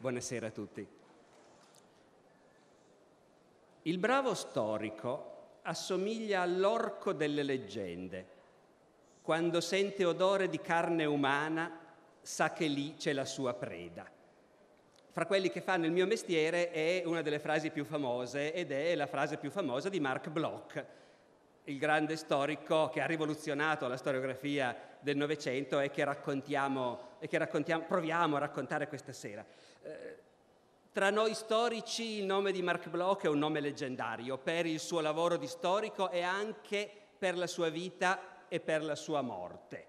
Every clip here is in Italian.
Buonasera a tutti. Il bravo storico assomiglia all'orco delle leggende. Quando sente odore di carne umana sa che lì c'è la sua preda. Fra quelli che fanno il mio mestiere è una delle frasi più famose ed è la frase più famosa di Mark Bloch, il grande storico che ha rivoluzionato la storiografia del Novecento e che, raccontiamo, e che raccontiamo, proviamo a raccontare questa sera. Eh, tra noi storici il nome di Mark Bloch è un nome leggendario per il suo lavoro di storico e anche per la sua vita e per la sua morte.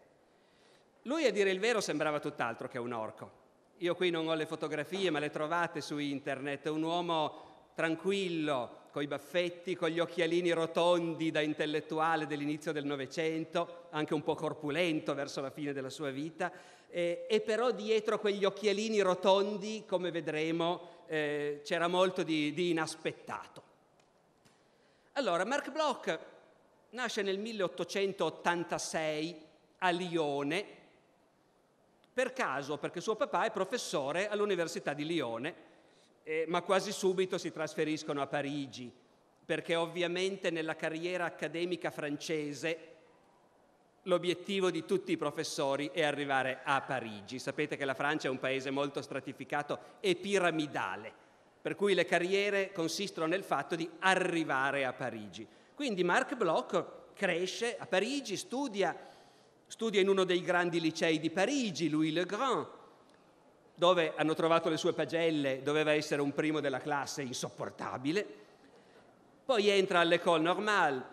Lui, a dire il vero, sembrava tutt'altro che un orco. Io qui non ho le fotografie, ma le trovate su internet. un uomo tranquillo, coi baffetti, con gli occhialini rotondi da intellettuale dell'inizio del Novecento, anche un po' corpulento verso la fine della sua vita, eh, e però dietro quegli occhialini rotondi, come vedremo, eh, c'era molto di, di inaspettato. Allora, Mark Bloch nasce nel 1886 a Lione, per caso perché suo papà è professore all'Università di Lione eh, ma quasi subito si trasferiscono a Parigi, perché ovviamente nella carriera accademica francese l'obiettivo di tutti i professori è arrivare a Parigi. Sapete che la Francia è un paese molto stratificato e piramidale, per cui le carriere consistono nel fatto di arrivare a Parigi. Quindi Marc Bloch cresce a Parigi, studia, studia in uno dei grandi licei di Parigi, Louis le Grand, dove hanno trovato le sue pagelle, doveva essere un primo della classe insopportabile, poi entra all'école normale.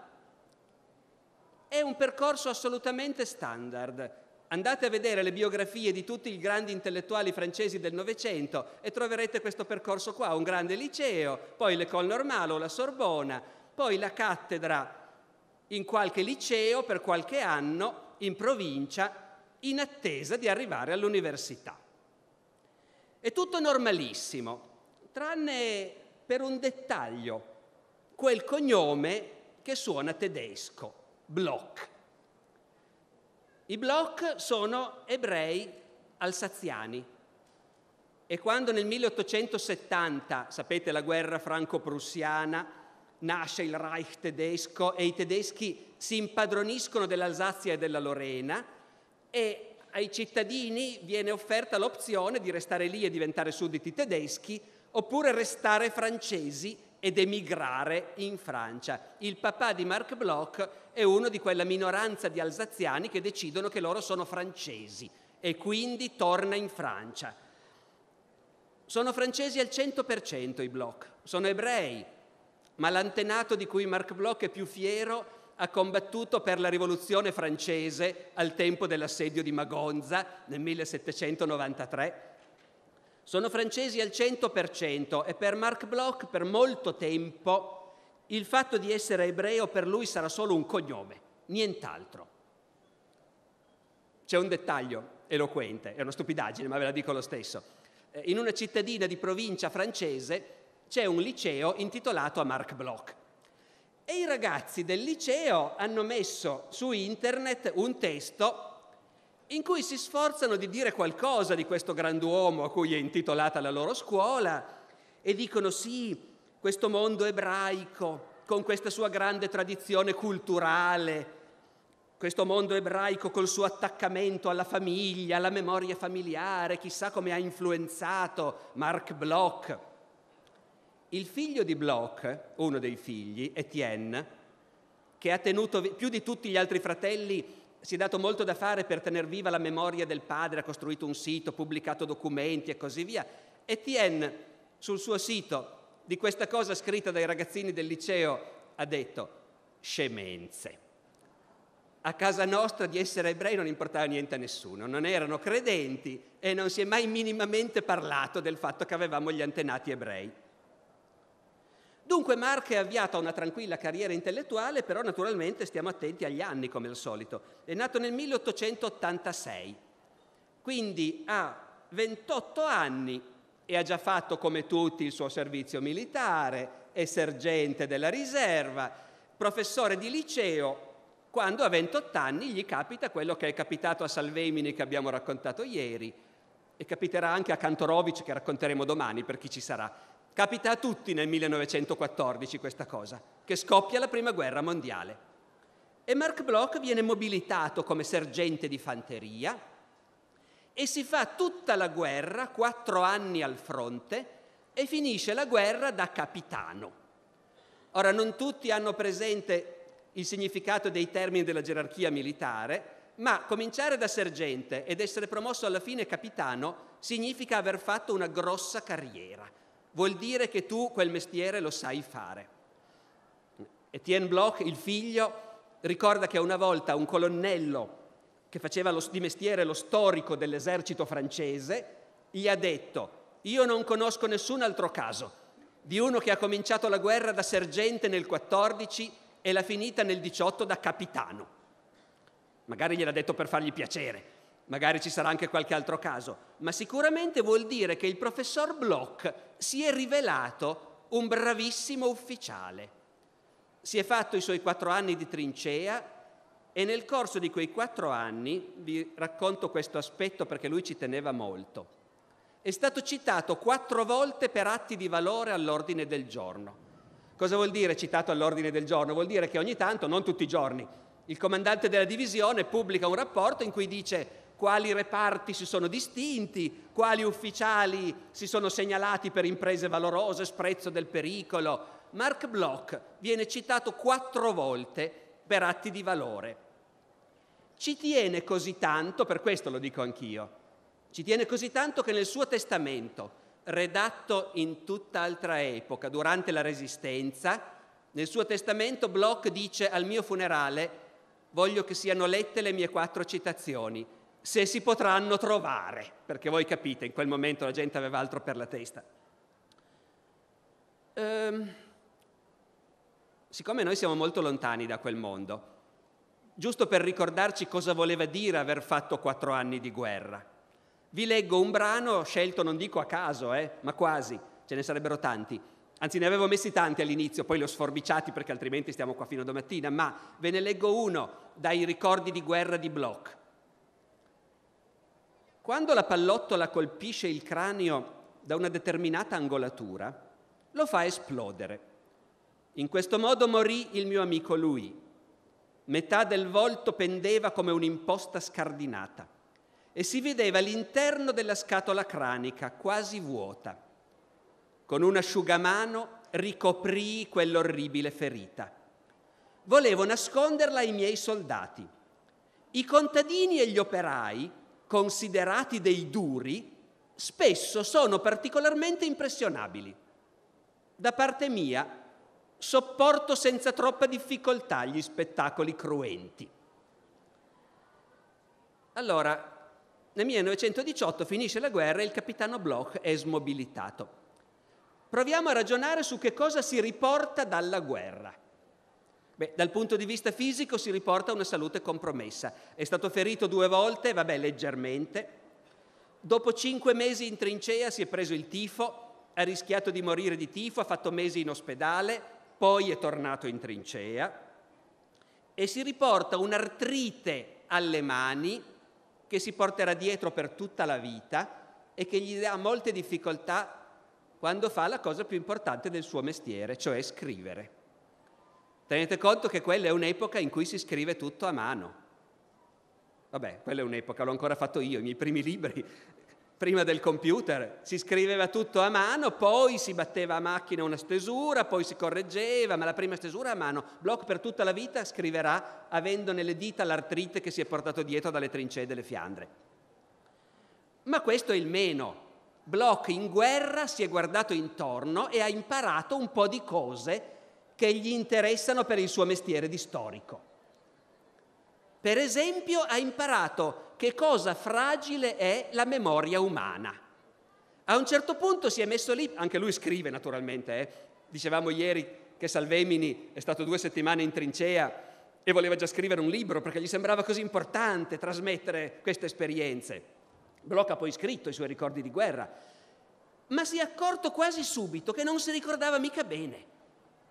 È un percorso assolutamente standard. Andate a vedere le biografie di tutti i grandi intellettuali francesi del Novecento e troverete questo percorso qua, un grande liceo, poi l'École Normale o la Sorbona, poi la cattedra in qualche liceo per qualche anno in provincia in attesa di arrivare all'università. È tutto normalissimo, tranne per un dettaglio, quel cognome che suona tedesco, Bloch. I Bloch sono ebrei alsaziani e quando nel 1870, sapete la guerra franco-prussiana, nasce il Reich tedesco e i tedeschi si impadroniscono dell'Alsazia e della Lorena e ai cittadini viene offerta l'opzione di restare lì e diventare sudditi tedeschi oppure restare francesi ed emigrare in Francia. Il papà di Marc Bloch è uno di quella minoranza di alsaziani che decidono che loro sono francesi e quindi torna in Francia. Sono francesi al 100% i Bloch, sono ebrei, ma l'antenato di cui Marc Bloch è più fiero è ha combattuto per la rivoluzione francese al tempo dell'assedio di Magonza nel 1793. Sono francesi al 100% e per Marc Bloch per molto tempo il fatto di essere ebreo per lui sarà solo un cognome, nient'altro. C'è un dettaglio eloquente, è una stupidaggine, ma ve la dico lo stesso. Eh, in una cittadina di provincia francese c'è un liceo intitolato a Marc Bloch e i ragazzi del liceo hanno messo su internet un testo in cui si sforzano di dire qualcosa di questo grand'uomo a cui è intitolata la loro scuola e dicono sì, questo mondo ebraico con questa sua grande tradizione culturale, questo mondo ebraico col suo attaccamento alla famiglia, alla memoria familiare, chissà come ha influenzato Mark Bloch il figlio di Bloch, uno dei figli, Etienne, che ha tenuto più di tutti gli altri fratelli, si è dato molto da fare per tenere viva la memoria del padre, ha costruito un sito, pubblicato documenti e così via. Etienne sul suo sito di questa cosa scritta dai ragazzini del liceo ha detto scemenze. A casa nostra di essere ebrei non importava niente a nessuno, non erano credenti e non si è mai minimamente parlato del fatto che avevamo gli antenati ebrei. Dunque Marx è avviato a una tranquilla carriera intellettuale, però naturalmente stiamo attenti agli anni come al solito. È nato nel 1886, quindi ha 28 anni e ha già fatto come tutti il suo servizio militare, è sergente della riserva, professore di liceo, quando a 28 anni gli capita quello che è capitato a Salvemini che abbiamo raccontato ieri e capiterà anche a Kantorovic che racconteremo domani per chi ci sarà Capita a tutti nel 1914 questa cosa, che scoppia la Prima Guerra Mondiale. E Mark Bloch viene mobilitato come sergente di fanteria e si fa tutta la guerra, quattro anni al fronte, e finisce la guerra da capitano. Ora, non tutti hanno presente il significato dei termini della gerarchia militare, ma cominciare da sergente ed essere promosso alla fine capitano significa aver fatto una grossa carriera vuol dire che tu quel mestiere lo sai fare. Etienne Bloch, il figlio, ricorda che una volta un colonnello che faceva lo, di mestiere lo storico dell'esercito francese gli ha detto io non conosco nessun altro caso di uno che ha cominciato la guerra da sergente nel 14 e l'ha finita nel 18 da capitano. Magari gliel'ha detto per fargli piacere, magari ci sarà anche qualche altro caso, ma sicuramente vuol dire che il professor Bloch si è rivelato un bravissimo ufficiale. Si è fatto i suoi quattro anni di trincea e nel corso di quei quattro anni, vi racconto questo aspetto perché lui ci teneva molto, è stato citato quattro volte per atti di valore all'ordine del giorno. Cosa vuol dire citato all'ordine del giorno? Vuol dire che ogni tanto, non tutti i giorni, il comandante della divisione pubblica un rapporto in cui dice quali reparti si sono distinti, quali ufficiali si sono segnalati per imprese valorose, sprezzo del pericolo. Mark Bloch viene citato quattro volte per atti di valore. Ci tiene così tanto, per questo lo dico anch'io, ci tiene così tanto che nel suo testamento, redatto in tutt'altra epoca, durante la Resistenza, nel suo testamento Bloch dice al mio funerale voglio che siano lette le mie quattro citazioni, se si potranno trovare, perché voi capite, in quel momento la gente aveva altro per la testa. Ehm, siccome noi siamo molto lontani da quel mondo, giusto per ricordarci cosa voleva dire aver fatto quattro anni di guerra, vi leggo un brano scelto non dico a caso, eh, ma quasi, ce ne sarebbero tanti. Anzi, ne avevo messi tanti all'inizio, poi li ho sforbiciati perché altrimenti stiamo qua fino a domattina, ma ve ne leggo uno dai ricordi di guerra di Bloch quando la pallottola colpisce il cranio da una determinata angolatura, lo fa esplodere. In questo modo morì il mio amico lui. Metà del volto pendeva come un'imposta scardinata e si vedeva l'interno della scatola cranica quasi vuota. Con un asciugamano ricoprì quell'orribile ferita. Volevo nasconderla ai miei soldati. I contadini e gli operai considerati dei duri, spesso sono particolarmente impressionabili. Da parte mia, sopporto senza troppa difficoltà gli spettacoli cruenti. Allora, nel 1918 finisce la guerra e il capitano Bloch è smobilitato. Proviamo a ragionare su che cosa si riporta dalla guerra. Beh, dal punto di vista fisico si riporta una salute compromessa. È stato ferito due volte, vabbè, leggermente. Dopo cinque mesi in trincea si è preso il tifo, ha rischiato di morire di tifo, ha fatto mesi in ospedale, poi è tornato in trincea e si riporta un'artrite alle mani che si porterà dietro per tutta la vita e che gli dà molte difficoltà quando fa la cosa più importante del suo mestiere, cioè scrivere. Tenete conto che quella è un'epoca in cui si scrive tutto a mano. Vabbè, quella è un'epoca, l'ho ancora fatto io, i miei primi libri, prima del computer, si scriveva tutto a mano, poi si batteva a macchina una stesura, poi si correggeva, ma la prima stesura a mano. Bloch per tutta la vita scriverà avendo nelle dita l'artrite che si è portato dietro dalle trincee delle Fiandre. Ma questo è il meno. Bloch in guerra si è guardato intorno e ha imparato un po' di cose che gli interessano per il suo mestiere di storico. Per esempio ha imparato che cosa fragile è la memoria umana. A un certo punto si è messo lì, anche lui scrive naturalmente, eh. dicevamo ieri che Salvemini è stato due settimane in trincea e voleva già scrivere un libro perché gli sembrava così importante trasmettere queste esperienze. Bloch ha poi scritto i suoi ricordi di guerra, ma si è accorto quasi subito che non si ricordava mica bene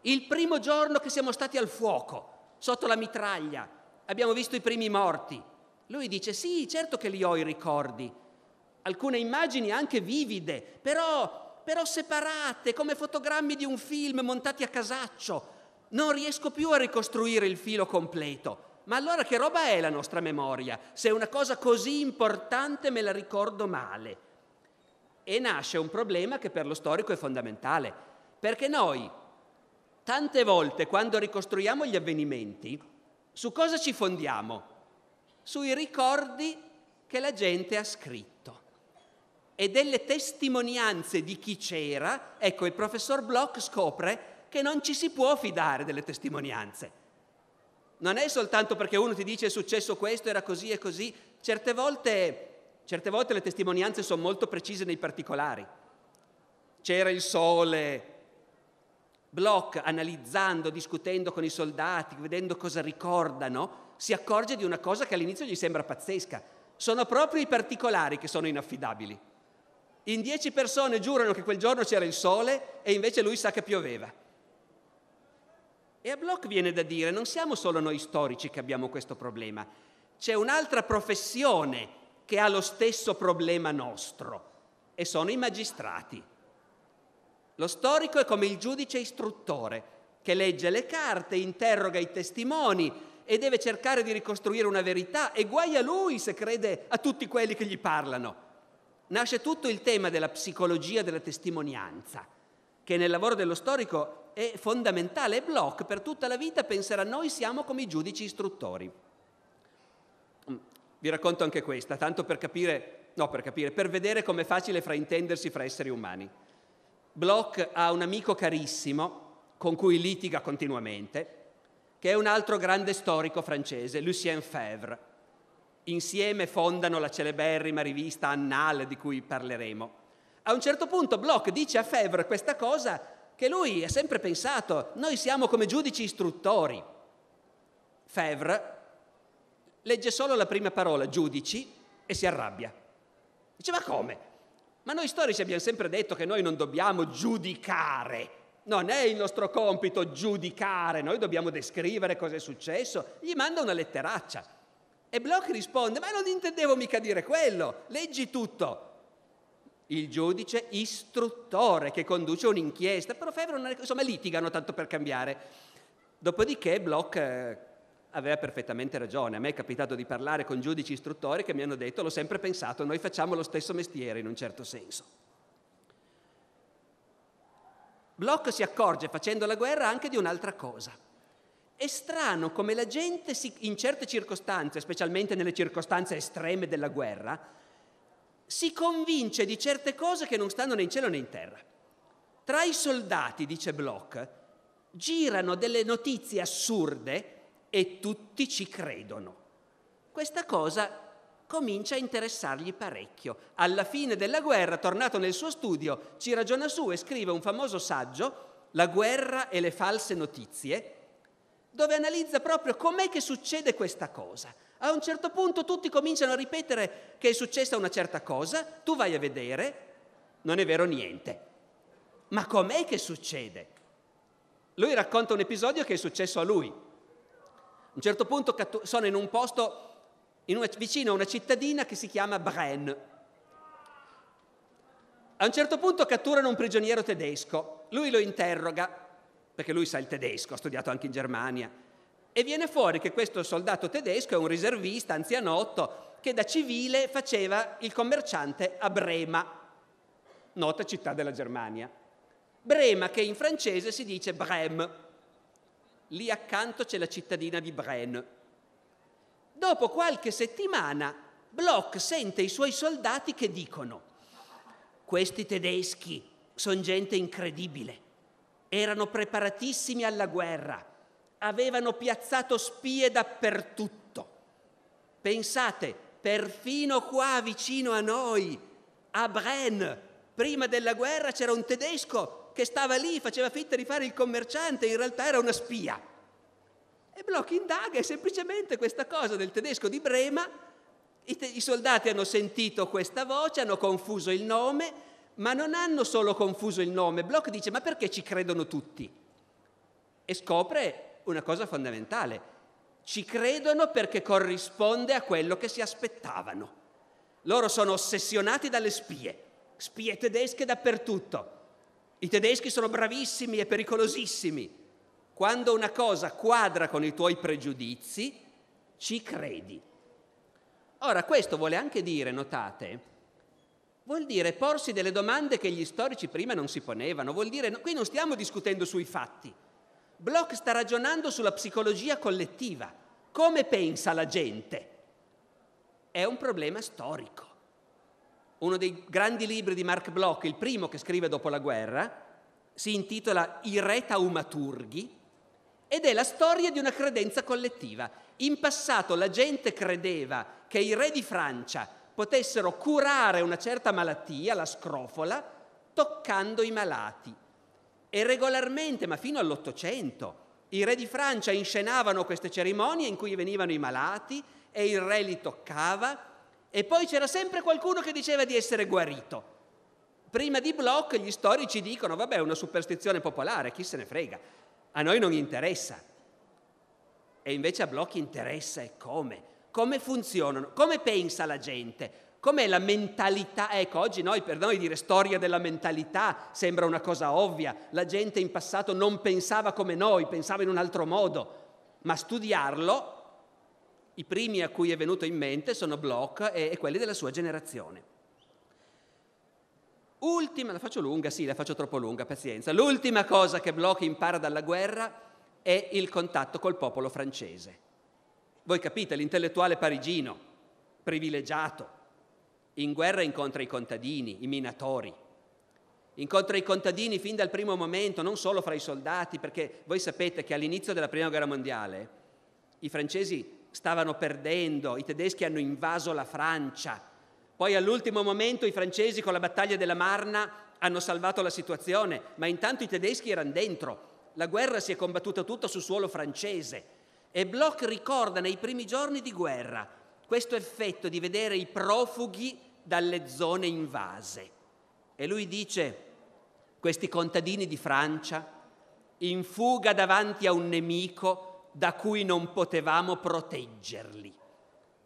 il primo giorno che siamo stati al fuoco, sotto la mitraglia, abbiamo visto i primi morti. Lui dice, sì, certo che li ho i ricordi, alcune immagini anche vivide, però, però separate, come fotogrammi di un film montati a casaccio. Non riesco più a ricostruire il filo completo. Ma allora che roba è la nostra memoria? Se una cosa così importante me la ricordo male. E nasce un problema che per lo storico è fondamentale, perché noi Tante volte quando ricostruiamo gli avvenimenti, su cosa ci fondiamo? Sui ricordi che la gente ha scritto e delle testimonianze di chi c'era. Ecco, il professor Bloch scopre che non ci si può fidare delle testimonianze. Non è soltanto perché uno ti dice è successo questo, era così e così. Certe volte, certe volte le testimonianze sono molto precise nei particolari. C'era il sole, Bloch, analizzando, discutendo con i soldati, vedendo cosa ricordano, si accorge di una cosa che all'inizio gli sembra pazzesca. Sono proprio i particolari che sono inaffidabili. In dieci persone giurano che quel giorno c'era il sole e invece lui sa che pioveva. E a Bloch viene da dire, non siamo solo noi storici che abbiamo questo problema, c'è un'altra professione che ha lo stesso problema nostro e sono i magistrati. Lo storico è come il giudice istruttore che legge le carte, interroga i testimoni e deve cercare di ricostruire una verità e guai a lui se crede a tutti quelli che gli parlano. Nasce tutto il tema della psicologia della testimonianza, che nel lavoro dello storico è fondamentale e Bloch per tutta la vita penserà noi siamo come i giudici istruttori. Mm, vi racconto anche questa, tanto per capire, no per capire, per vedere com'è facile fraintendersi fra esseri umani. Bloch ha un amico carissimo con cui litiga continuamente, che è un altro grande storico francese, Lucien Febvre. Insieme fondano la celeberrima rivista Annale di cui parleremo. A un certo punto Bloch dice a Febvre questa cosa che lui ha sempre pensato, noi siamo come giudici istruttori. Febvre legge solo la prima parola, giudici, e si arrabbia. Dice, ma come? Ma noi storici abbiamo sempre detto che noi non dobbiamo giudicare. Non è il nostro compito giudicare, noi dobbiamo descrivere cosa è successo. Gli manda una letteraccia. E Bloch risponde, ma non intendevo mica dire quello, leggi tutto. Il giudice istruttore che conduce un'inchiesta, però Febbre, insomma, litigano tanto per cambiare. Dopodiché Bloch eh, aveva perfettamente ragione. A me è capitato di parlare con giudici istruttori che mi hanno detto, l'ho sempre pensato, noi facciamo lo stesso mestiere in un certo senso. Bloch si accorge facendo la guerra anche di un'altra cosa. È strano come la gente si, in certe circostanze, specialmente nelle circostanze estreme della guerra, si convince di certe cose che non stanno né in cielo né in terra. Tra i soldati, dice Bloch, girano delle notizie assurde e tutti ci credono. Questa cosa comincia a interessargli parecchio. Alla fine della guerra, tornato nel suo studio, ci ragiona su e scrive un famoso saggio, La guerra e le false notizie, dove analizza proprio com'è che succede questa cosa. A un certo punto tutti cominciano a ripetere che è successa una certa cosa, tu vai a vedere, non è vero niente. Ma com'è che succede? Lui racconta un episodio che è successo a lui. A un certo punto sono in un posto in una, vicino a una cittadina che si chiama Bren. A un certo punto catturano un prigioniero tedesco, lui lo interroga, perché lui sa il tedesco, ha studiato anche in Germania, e viene fuori che questo soldato tedesco è un riservista anzianotto che da civile faceva il commerciante a Brema, nota città della Germania. Brema che in francese si dice Brem, lì accanto c'è la cittadina di Bren. Dopo qualche settimana Bloch sente i suoi soldati che dicono questi tedeschi sono gente incredibile, erano preparatissimi alla guerra, avevano piazzato spie dappertutto. Pensate, perfino qua vicino a noi, a Bren, prima della guerra c'era un tedesco che stava lì, faceva finta di fare il commerciante, in realtà era una spia. E Bloch indaga, è semplicemente questa cosa del tedesco di Brema, i, te- i soldati hanno sentito questa voce, hanno confuso il nome, ma non hanno solo confuso il nome. Bloch dice ma perché ci credono tutti? E scopre una cosa fondamentale, ci credono perché corrisponde a quello che si aspettavano. Loro sono ossessionati dalle spie, spie tedesche dappertutto. I tedeschi sono bravissimi e pericolosissimi. Quando una cosa quadra con i tuoi pregiudizi, ci credi. Ora, questo vuole anche dire, notate, vuol dire porsi delle domande che gli storici prima non si ponevano, vuol dire, qui non stiamo discutendo sui fatti. Bloch sta ragionando sulla psicologia collettiva, come pensa la gente. È un problema storico uno dei grandi libri di Mark Bloch, il primo che scrive dopo la guerra, si intitola I re taumaturghi ed è la storia di una credenza collettiva. In passato la gente credeva che i re di Francia potessero curare una certa malattia, la scrofola, toccando i malati. E regolarmente, ma fino all'Ottocento, i re di Francia inscenavano queste cerimonie in cui venivano i malati e il re li toccava e poi c'era sempre qualcuno che diceva di essere guarito. Prima di Bloch gli storici dicono, vabbè, è una superstizione popolare, chi se ne frega, a noi non interessa. E invece a Bloch interessa e come, come funzionano, come pensa la gente, com'è la mentalità. Ecco, oggi noi, per noi dire storia della mentalità sembra una cosa ovvia, la gente in passato non pensava come noi, pensava in un altro modo, ma studiarlo i primi a cui è venuto in mente sono Bloch e, e quelli della sua generazione. Ultima, la faccio lunga, sì, la faccio troppo lunga, pazienza. L'ultima cosa che Bloch impara dalla guerra è il contatto col popolo francese. Voi capite, l'intellettuale parigino, privilegiato, in guerra incontra i contadini, i minatori, incontra i contadini fin dal primo momento, non solo fra i soldati, perché voi sapete che all'inizio della Prima Guerra Mondiale i francesi stavano perdendo, i tedeschi hanno invaso la Francia, poi all'ultimo momento i francesi con la battaglia della Marna hanno salvato la situazione, ma intanto i tedeschi erano dentro, la guerra si è combattuta tutta su suolo francese e Bloch ricorda nei primi giorni di guerra questo effetto di vedere i profughi dalle zone invase. E lui dice, questi contadini di Francia, in fuga davanti a un nemico, da cui non potevamo proteggerli.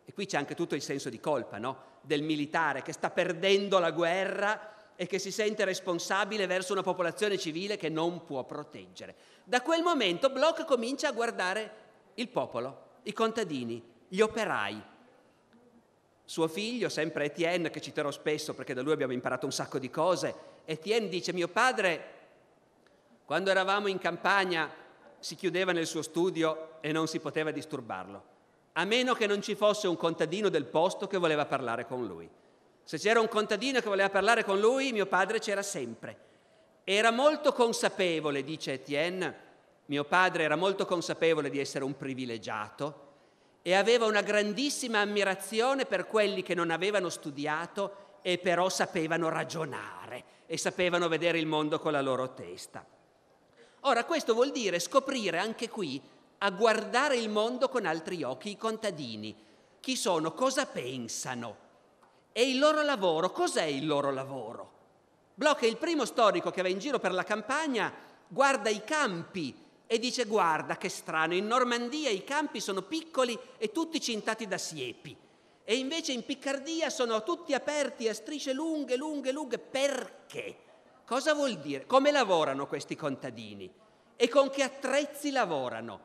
E qui c'è anche tutto il senso di colpa, no? Del militare che sta perdendo la guerra e che si sente responsabile verso una popolazione civile che non può proteggere. Da quel momento Bloch comincia a guardare il popolo, i contadini, gli operai. Suo figlio, sempre Etienne, che citerò spesso perché da lui abbiamo imparato un sacco di cose, Etienne dice, mio padre, quando eravamo in campagna, si chiudeva nel suo studio e non si poteva disturbarlo, a meno che non ci fosse un contadino del posto che voleva parlare con lui. Se c'era un contadino che voleva parlare con lui, mio padre c'era sempre. Era molto consapevole, dice Etienne, mio padre era molto consapevole di essere un privilegiato e aveva una grandissima ammirazione per quelli che non avevano studiato e però sapevano ragionare e sapevano vedere il mondo con la loro testa. Ora, questo vuol dire scoprire anche qui a guardare il mondo con altri occhi, i contadini, chi sono, cosa pensano e il loro lavoro, cos'è il loro lavoro? Bloch è il primo storico che va in giro per la campagna, guarda i campi e dice guarda che strano, in Normandia i campi sono piccoli e tutti cintati da siepi e invece in Piccardia sono tutti aperti a strisce lunghe, lunghe, lunghe, perché? Cosa vuol dire? Come lavorano questi contadini? E con che attrezzi lavorano?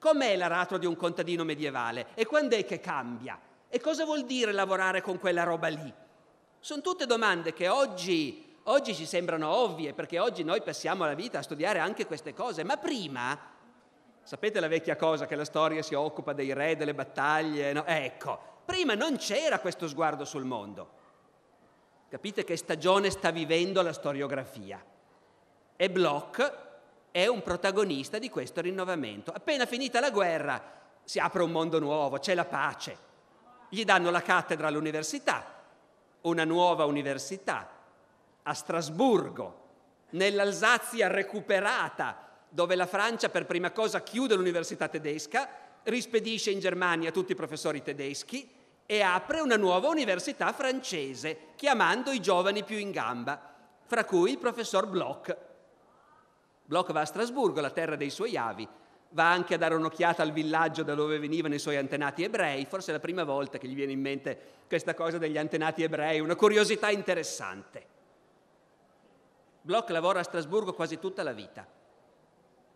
Com'è l'aratro di un contadino medievale? E quando è che cambia? E cosa vuol dire lavorare con quella roba lì? Sono tutte domande che oggi Oggi ci sembrano ovvie perché oggi noi passiamo la vita a studiare anche queste cose, ma prima, sapete la vecchia cosa che la storia si occupa dei re, delle battaglie? No? Ecco, prima non c'era questo sguardo sul mondo. Capite che stagione sta vivendo la storiografia? E Bloch è un protagonista di questo rinnovamento. Appena finita la guerra si apre un mondo nuovo, c'è la pace. Gli danno la cattedra all'università, una nuova università, a Strasburgo, nell'Alsazia recuperata, dove la Francia per prima cosa chiude l'università tedesca, rispedisce in Germania tutti i professori tedeschi e apre una nuova università francese chiamando i giovani più in gamba, fra cui il professor Bloch. Bloch va a Strasburgo, la terra dei suoi avi, va anche a dare un'occhiata al villaggio da dove venivano i suoi antenati ebrei, forse è la prima volta che gli viene in mente questa cosa degli antenati ebrei, una curiosità interessante. Bloch lavora a Strasburgo quasi tutta la vita,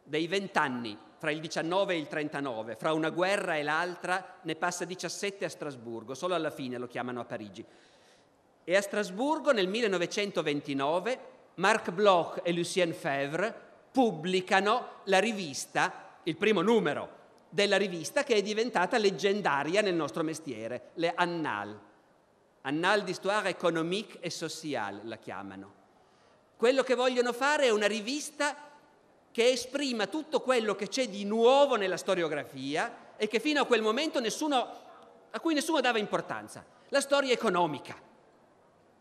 dei vent'anni fra il 19 e il 39, fra una guerra e l'altra ne passa 17 a Strasburgo, solo alla fine lo chiamano a Parigi. E a Strasburgo nel 1929 Marc Bloch e Lucien Febvre pubblicano la rivista, il primo numero della rivista che è diventata leggendaria nel nostro mestiere, le Annales. Annales d'histoire économique et sociale la chiamano. Quello che vogliono fare è una rivista che esprima tutto quello che c'è di nuovo nella storiografia e che fino a quel momento nessuno, a cui nessuno dava importanza, la storia economica,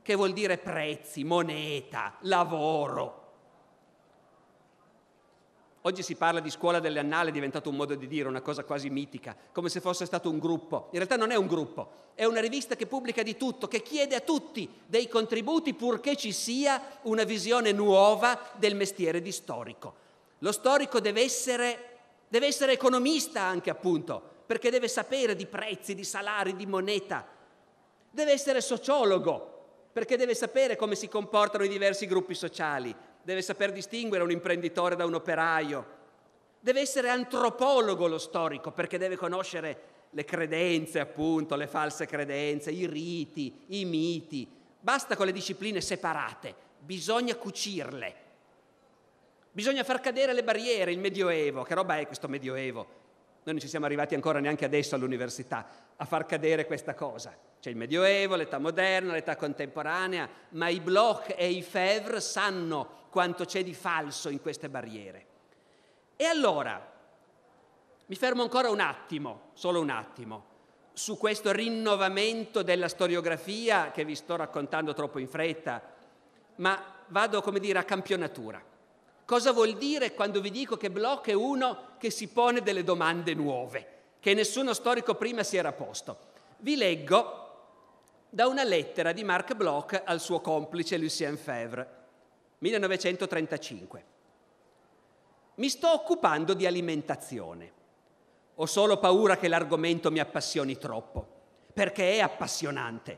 che vuol dire prezzi, moneta, lavoro. Oggi si parla di scuola delle annale, è diventato un modo di dire, una cosa quasi mitica, come se fosse stato un gruppo. In realtà non è un gruppo, è una rivista che pubblica di tutto, che chiede a tutti dei contributi purché ci sia una visione nuova del mestiere di storico. Lo storico deve essere, deve essere economista anche appunto, perché deve sapere di prezzi, di salari, di moneta. Deve essere sociologo, perché deve sapere come si comportano i diversi gruppi sociali, deve saper distinguere un imprenditore da un operaio. Deve essere antropologo lo storico, perché deve conoscere le credenze, appunto, le false credenze, i riti, i miti. Basta con le discipline separate, bisogna cucirle Bisogna far cadere le barriere, il Medioevo. Che roba è questo Medioevo? Noi non ci siamo arrivati ancora neanche adesso all'università a far cadere questa cosa. C'è il Medioevo, l'età moderna, l'età contemporanea, ma i Bloch e i Fevre sanno quanto c'è di falso in queste barriere. E allora, mi fermo ancora un attimo, solo un attimo, su questo rinnovamento della storiografia che vi sto raccontando troppo in fretta, ma vado, come dire, a campionatura. Cosa vuol dire quando vi dico che Bloch è uno che si pone delle domande nuove, che nessuno storico prima si era posto? Vi leggo da una lettera di Marc Bloch al suo complice Lucien Febvre, 1935. Mi sto occupando di alimentazione. Ho solo paura che l'argomento mi appassioni troppo, perché è appassionante.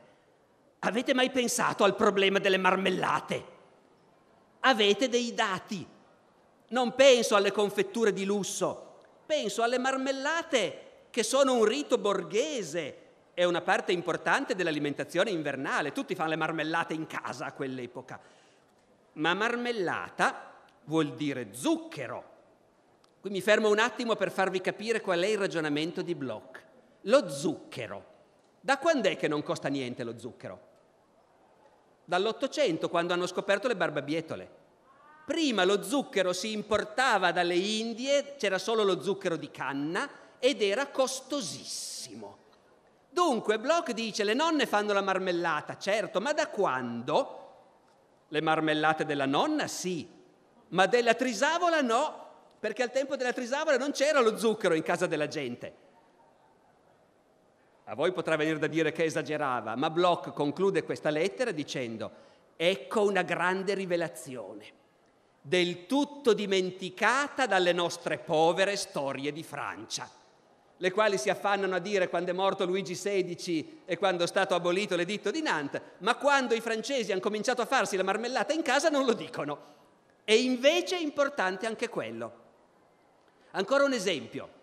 Avete mai pensato al problema delle marmellate? Avete dei dati non penso alle confetture di lusso, penso alle marmellate che sono un rito borghese, e una parte importante dell'alimentazione invernale, tutti fanno le marmellate in casa a quell'epoca. Ma marmellata vuol dire zucchero. Qui mi fermo un attimo per farvi capire qual è il ragionamento di Bloch. Lo zucchero. Da quando è che non costa niente lo zucchero? Dall'Ottocento, quando hanno scoperto le barbabietole. Prima lo zucchero si importava dalle Indie, c'era solo lo zucchero di canna ed era costosissimo. Dunque Bloch dice le nonne fanno la marmellata, certo, ma da quando? Le marmellate della nonna sì, ma della trisavola no, perché al tempo della trisavola non c'era lo zucchero in casa della gente. A voi potrà venire da dire che esagerava, ma Bloch conclude questa lettera dicendo ecco una grande rivelazione del tutto dimenticata dalle nostre povere storie di Francia, le quali si affannano a dire quando è morto Luigi XVI e quando è stato abolito l'editto di Nantes, ma quando i francesi hanno cominciato a farsi la marmellata in casa non lo dicono. E invece è importante anche quello. Ancora un esempio.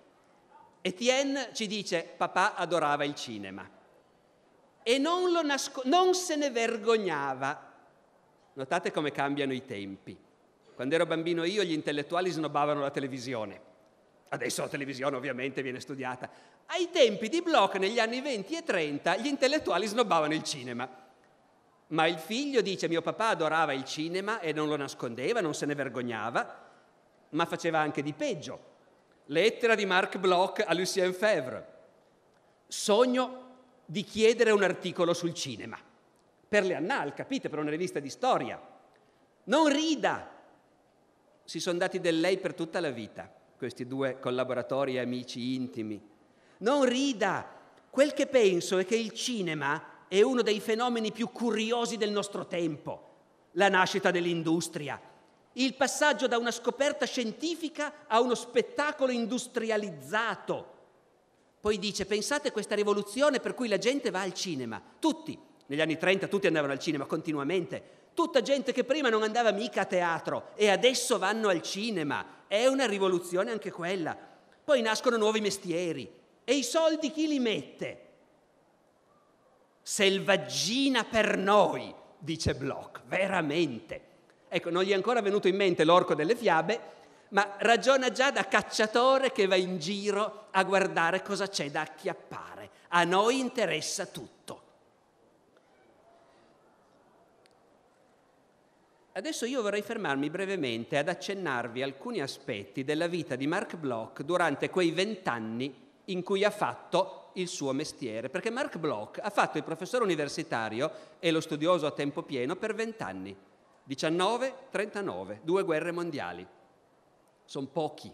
Etienne ci dice papà adorava il cinema e non, nasco- non se ne vergognava. Notate come cambiano i tempi. Quando ero bambino io gli intellettuali snobbavano la televisione. Adesso la televisione ovviamente viene studiata. Ai tempi di Bloch negli anni 20 e 30 gli intellettuali snobbavano il cinema. Ma il figlio dice mio papà adorava il cinema e non lo nascondeva, non se ne vergognava, ma faceva anche di peggio. Lettera di Marc Bloch a Lucien Febvre. Sogno di chiedere un articolo sul cinema. Per le Annal, capite, per una rivista di storia. Non rida, si sono dati del lei per tutta la vita, questi due collaboratori e amici intimi. Non rida, quel che penso è che il cinema è uno dei fenomeni più curiosi del nostro tempo, la nascita dell'industria, il passaggio da una scoperta scientifica a uno spettacolo industrializzato. Poi dice, pensate a questa rivoluzione per cui la gente va al cinema, tutti, negli anni 30 tutti andavano al cinema continuamente, Tutta gente che prima non andava mica a teatro e adesso vanno al cinema. È una rivoluzione anche quella. Poi nascono nuovi mestieri. E i soldi chi li mette? Selvaggina per noi, dice Bloch, veramente. Ecco, non gli è ancora venuto in mente l'orco delle fiabe, ma ragiona già da cacciatore che va in giro a guardare cosa c'è da acchiappare. A noi interessa tutto. Adesso io vorrei fermarmi brevemente ad accennarvi alcuni aspetti della vita di Mark Bloch durante quei vent'anni in cui ha fatto il suo mestiere, perché Mark Bloch ha fatto il professore universitario e lo studioso a tempo pieno per vent'anni, 19-39, due guerre mondiali. Sono pochi.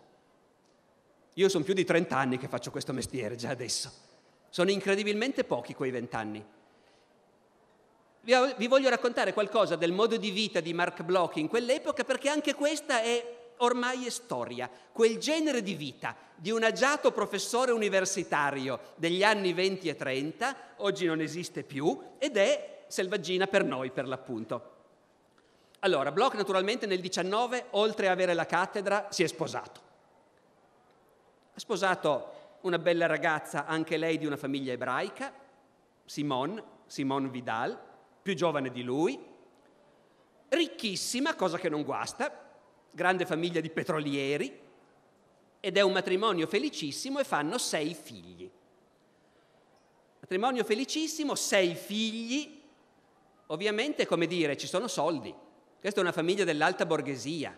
Io sono più di 30 anni che faccio questo mestiere già adesso. Sono incredibilmente pochi quei vent'anni. Vi voglio raccontare qualcosa del modo di vita di Mark Bloch in quell'epoca perché anche questa è ormai è storia. Quel genere di vita di un agiato professore universitario degli anni 20 e 30 oggi non esiste più ed è selvaggina per noi per l'appunto. Allora, Bloch naturalmente nel 19, oltre ad avere la cattedra, si è sposato. Ha sposato una bella ragazza, anche lei di una famiglia ebraica, Simone, Simone Vidal, più giovane di lui, ricchissima, cosa che non guasta, grande famiglia di petrolieri, ed è un matrimonio felicissimo e fanno sei figli. Matrimonio felicissimo, sei figli, ovviamente come dire, ci sono soldi. Questa è una famiglia dell'alta borghesia.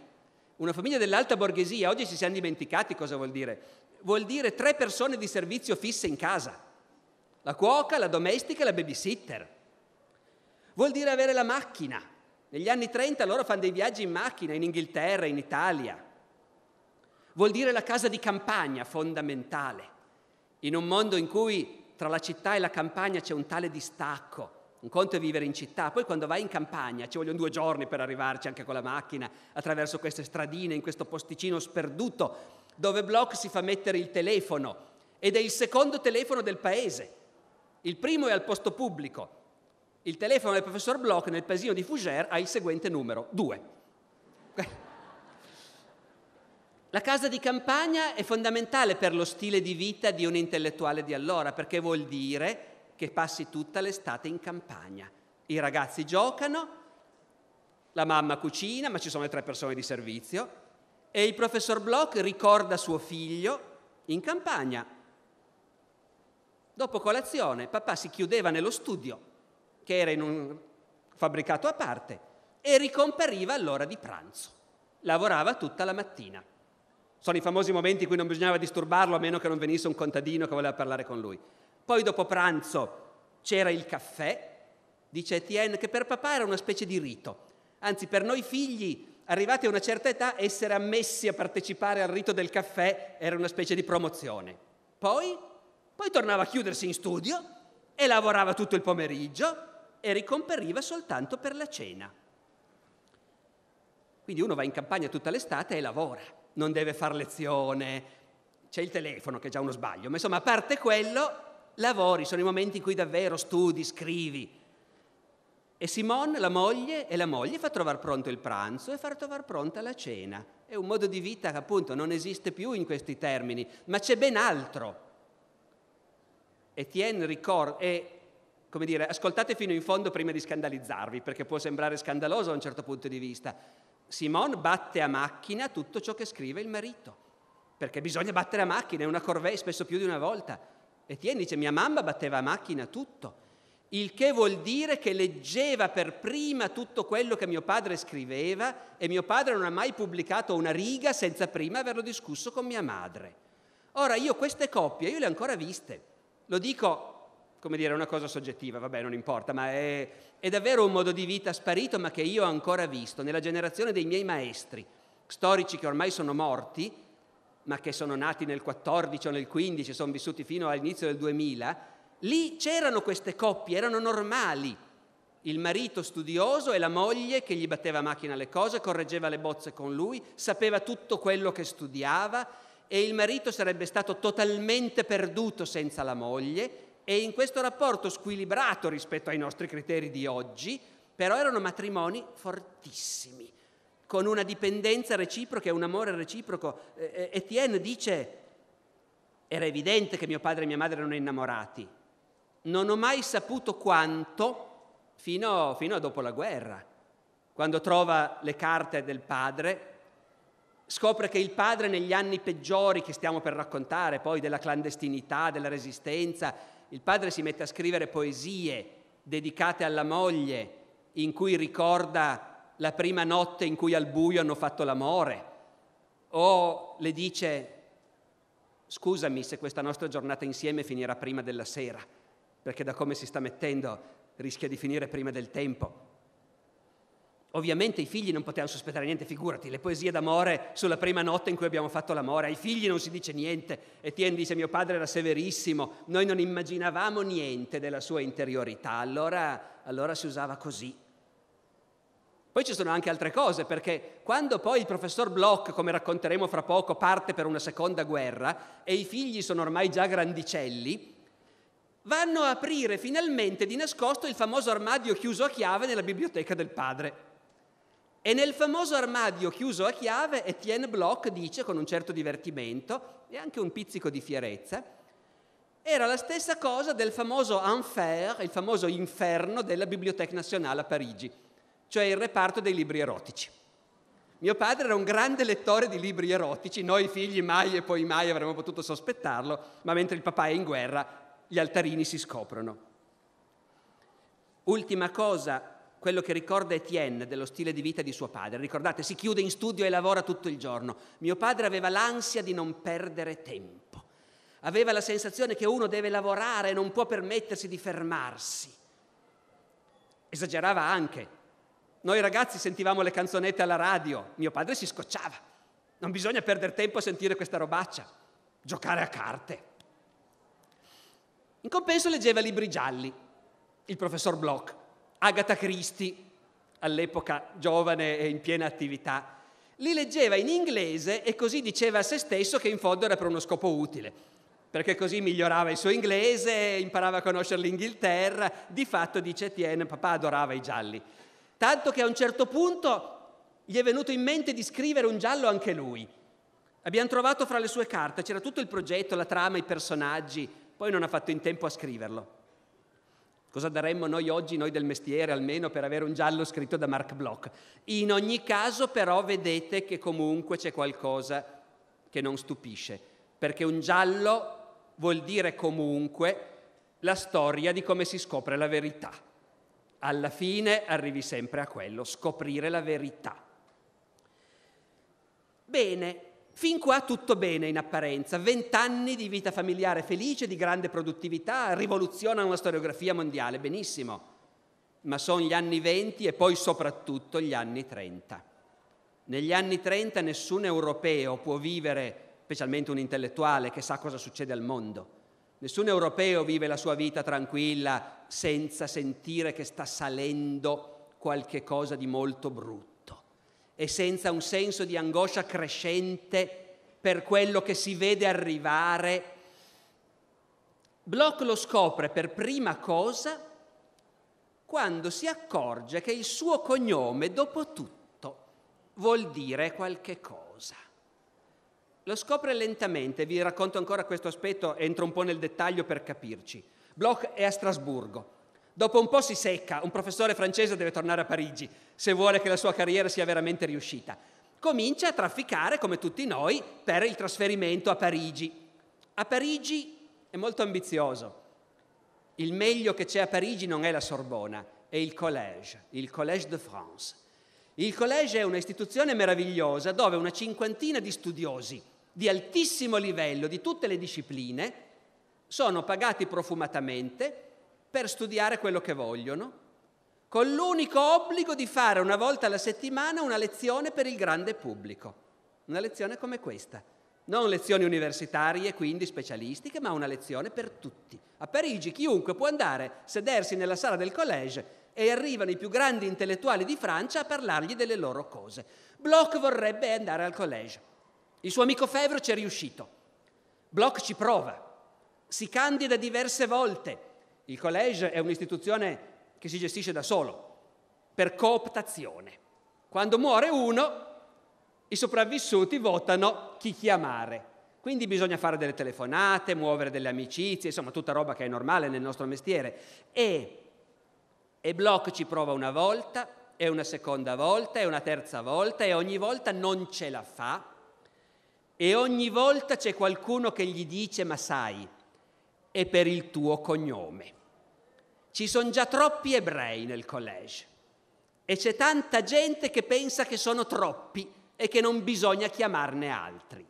Una famiglia dell'alta borghesia, oggi ci siamo dimenticati cosa vuol dire. Vuol dire tre persone di servizio fisse in casa. La cuoca, la domestica e la babysitter vuol dire avere la macchina. Negli anni 30 loro fanno dei viaggi in macchina in Inghilterra, in Italia. Vuol dire la casa di campagna fondamentale. In un mondo in cui tra la città e la campagna c'è un tale distacco, un conto è vivere in città, poi quando vai in campagna ci vogliono due giorni per arrivarci anche con la macchina, attraverso queste stradine, in questo posticino sperduto, dove Bloch si fa mettere il telefono ed è il secondo telefono del paese. Il primo è al posto pubblico, il telefono del professor Bloch nel paesino di Fougère ha il seguente numero, 2. La casa di campagna è fondamentale per lo stile di vita di un intellettuale di allora, perché vuol dire che passi tutta l'estate in campagna. I ragazzi giocano, la mamma cucina, ma ci sono le tre persone di servizio, e il professor Bloch ricorda suo figlio in campagna. Dopo colazione, papà si chiudeva nello studio che era in un fabbricato a parte, e ricompariva all'ora di pranzo. Lavorava tutta la mattina. Sono i famosi momenti in cui non bisognava disturbarlo a meno che non venisse un contadino che voleva parlare con lui. Poi dopo pranzo c'era il caffè, dice Etienne, che per papà era una specie di rito. Anzi, per noi figli, arrivati a una certa età, essere ammessi a partecipare al rito del caffè era una specie di promozione. Poi, poi tornava a chiudersi in studio e lavorava tutto il pomeriggio e ricompariva soltanto per la cena. Quindi uno va in campagna tutta l'estate e lavora, non deve fare lezione, c'è il telefono che è già uno sbaglio, ma insomma a parte quello lavori, sono i momenti in cui davvero studi, scrivi. E Simone, la moglie, e la moglie fa trovare pronto il pranzo e fa trovare pronta la cena. È un modo di vita che appunto non esiste più in questi termini, ma c'è ben altro. Etienne ricorda, e come dire, ascoltate fino in fondo prima di scandalizzarvi, perché può sembrare scandaloso a un certo punto di vista. Simone batte a macchina tutto ciò che scrive il marito, perché bisogna battere a macchina, è una corvée spesso più di una volta. Etienne dice, mia mamma batteva a macchina tutto, il che vuol dire che leggeva per prima tutto quello che mio padre scriveva e mio padre non ha mai pubblicato una riga senza prima averlo discusso con mia madre. Ora io queste coppie, io le ho ancora viste, lo dico come dire, una cosa soggettiva, vabbè, non importa, ma è, è, davvero un modo di vita sparito, ma che io ho ancora visto nella generazione dei miei maestri, storici che ormai sono morti, ma che sono nati nel 14 o nel 15, sono vissuti fino all'inizio del 2000, lì c'erano queste coppie, erano normali. Il marito studioso e la moglie che gli batteva a macchina le cose, correggeva le bozze con lui, sapeva tutto quello che studiava e il marito sarebbe stato totalmente perduto senza la moglie e in questo rapporto squilibrato rispetto ai nostri criteri di oggi, però erano matrimoni fortissimi, con una dipendenza reciproca e un amore reciproco. Etienne dice, era evidente che mio padre e mia madre erano innamorati, non ho mai saputo quanto fino, fino a dopo la guerra, quando trova le carte del padre, scopre che il padre negli anni peggiori che stiamo per raccontare, poi della clandestinità, della resistenza, il padre si mette a scrivere poesie dedicate alla moglie in cui ricorda la prima notte in cui al buio hanno fatto l'amore o le dice scusami se questa nostra giornata insieme finirà prima della sera perché da come si sta mettendo rischia di finire prima del tempo. Ovviamente i figli non potevano sospettare niente, figurati, le poesie d'amore sulla prima notte in cui abbiamo fatto l'amore, ai figli non si dice niente. Etienne dice mio padre era severissimo, noi non immaginavamo niente della sua interiorità, allora, allora si usava così. Poi ci sono anche altre cose, perché quando poi il professor Bloch, come racconteremo fra poco, parte per una seconda guerra e i figli sono ormai già grandicelli, vanno a aprire finalmente di nascosto il famoso armadio chiuso a chiave nella biblioteca del padre. E nel famoso armadio chiuso a chiave, Etienne Bloch dice con un certo divertimento e anche un pizzico di fierezza, era la stessa cosa del famoso enfer, il famoso inferno della Bibliothèque Nationale a Parigi, cioè il reparto dei libri erotici. Mio padre era un grande lettore di libri erotici, noi figli mai e poi mai avremmo potuto sospettarlo, ma mentre il papà è in guerra gli altarini si scoprono. Ultima cosa quello che ricorda Etienne dello stile di vita di suo padre. Ricordate, si chiude in studio e lavora tutto il giorno. Mio padre aveva l'ansia di non perdere tempo. Aveva la sensazione che uno deve lavorare e non può permettersi di fermarsi. Esagerava anche. Noi ragazzi sentivamo le canzonette alla radio, mio padre si scocciava. Non bisogna perdere tempo a sentire questa robaccia, giocare a carte. In compenso leggeva libri gialli, il professor Bloch, Agatha Christie, all'epoca giovane e in piena attività, li leggeva in inglese e così diceva a se stesso che in fondo era per uno scopo utile, perché così migliorava il suo inglese, imparava a conoscere l'Inghilterra, di fatto dice Etienne, papà adorava i gialli. Tanto che a un certo punto gli è venuto in mente di scrivere un giallo anche lui. Abbiamo trovato fra le sue carte, c'era tutto il progetto, la trama, i personaggi, poi non ha fatto in tempo a scriverlo. Cosa daremmo noi oggi, noi del mestiere almeno, per avere un giallo scritto da Mark Bloch? In ogni caso però vedete che comunque c'è qualcosa che non stupisce, perché un giallo vuol dire comunque la storia di come si scopre la verità. Alla fine arrivi sempre a quello, scoprire la verità. Bene, Fin qua tutto bene in apparenza, vent'anni di vita familiare felice, di grande produttività, rivoluzionano la storiografia mondiale, benissimo, ma sono gli anni venti e poi soprattutto gli anni trenta. Negli anni trenta nessun europeo può vivere, specialmente un intellettuale che sa cosa succede al mondo, nessun europeo vive la sua vita tranquilla senza sentire che sta salendo qualche cosa di molto brutto e senza un senso di angoscia crescente per quello che si vede arrivare. Bloch lo scopre per prima cosa quando si accorge che il suo cognome, dopo tutto, vuol dire qualche cosa. Lo scopre lentamente, vi racconto ancora questo aspetto, entro un po' nel dettaglio per capirci. Bloch è a Strasburgo, Dopo un po' si secca, un professore francese deve tornare a Parigi se vuole che la sua carriera sia veramente riuscita. Comincia a trafficare, come tutti noi, per il trasferimento a Parigi. A Parigi è molto ambizioso. Il meglio che c'è a Parigi non è la Sorbona, è il Collège, il Collège de France. Il Collège è un'istituzione meravigliosa dove una cinquantina di studiosi di altissimo livello di tutte le discipline sono pagati profumatamente per studiare quello che vogliono, con l'unico obbligo di fare una volta alla settimana una lezione per il grande pubblico. Una lezione come questa. Non lezioni universitarie, quindi specialistiche, ma una lezione per tutti. A Parigi chiunque può andare, sedersi nella sala del college e arrivano i più grandi intellettuali di Francia a parlargli delle loro cose. Bloch vorrebbe andare al college. Il suo amico Fevre ci è riuscito. Bloch ci prova, si candida diverse volte, il college è un'istituzione che si gestisce da solo, per cooptazione. Quando muore uno, i sopravvissuti votano chi chiamare. Quindi bisogna fare delle telefonate, muovere delle amicizie, insomma tutta roba che è normale nel nostro mestiere. E, e Bloch ci prova una volta, e una seconda volta, e una terza volta, e ogni volta non ce la fa. E ogni volta c'è qualcuno che gli dice, ma sai, è per il tuo cognome ci sono già troppi ebrei nel college e c'è tanta gente che pensa che sono troppi e che non bisogna chiamarne altri.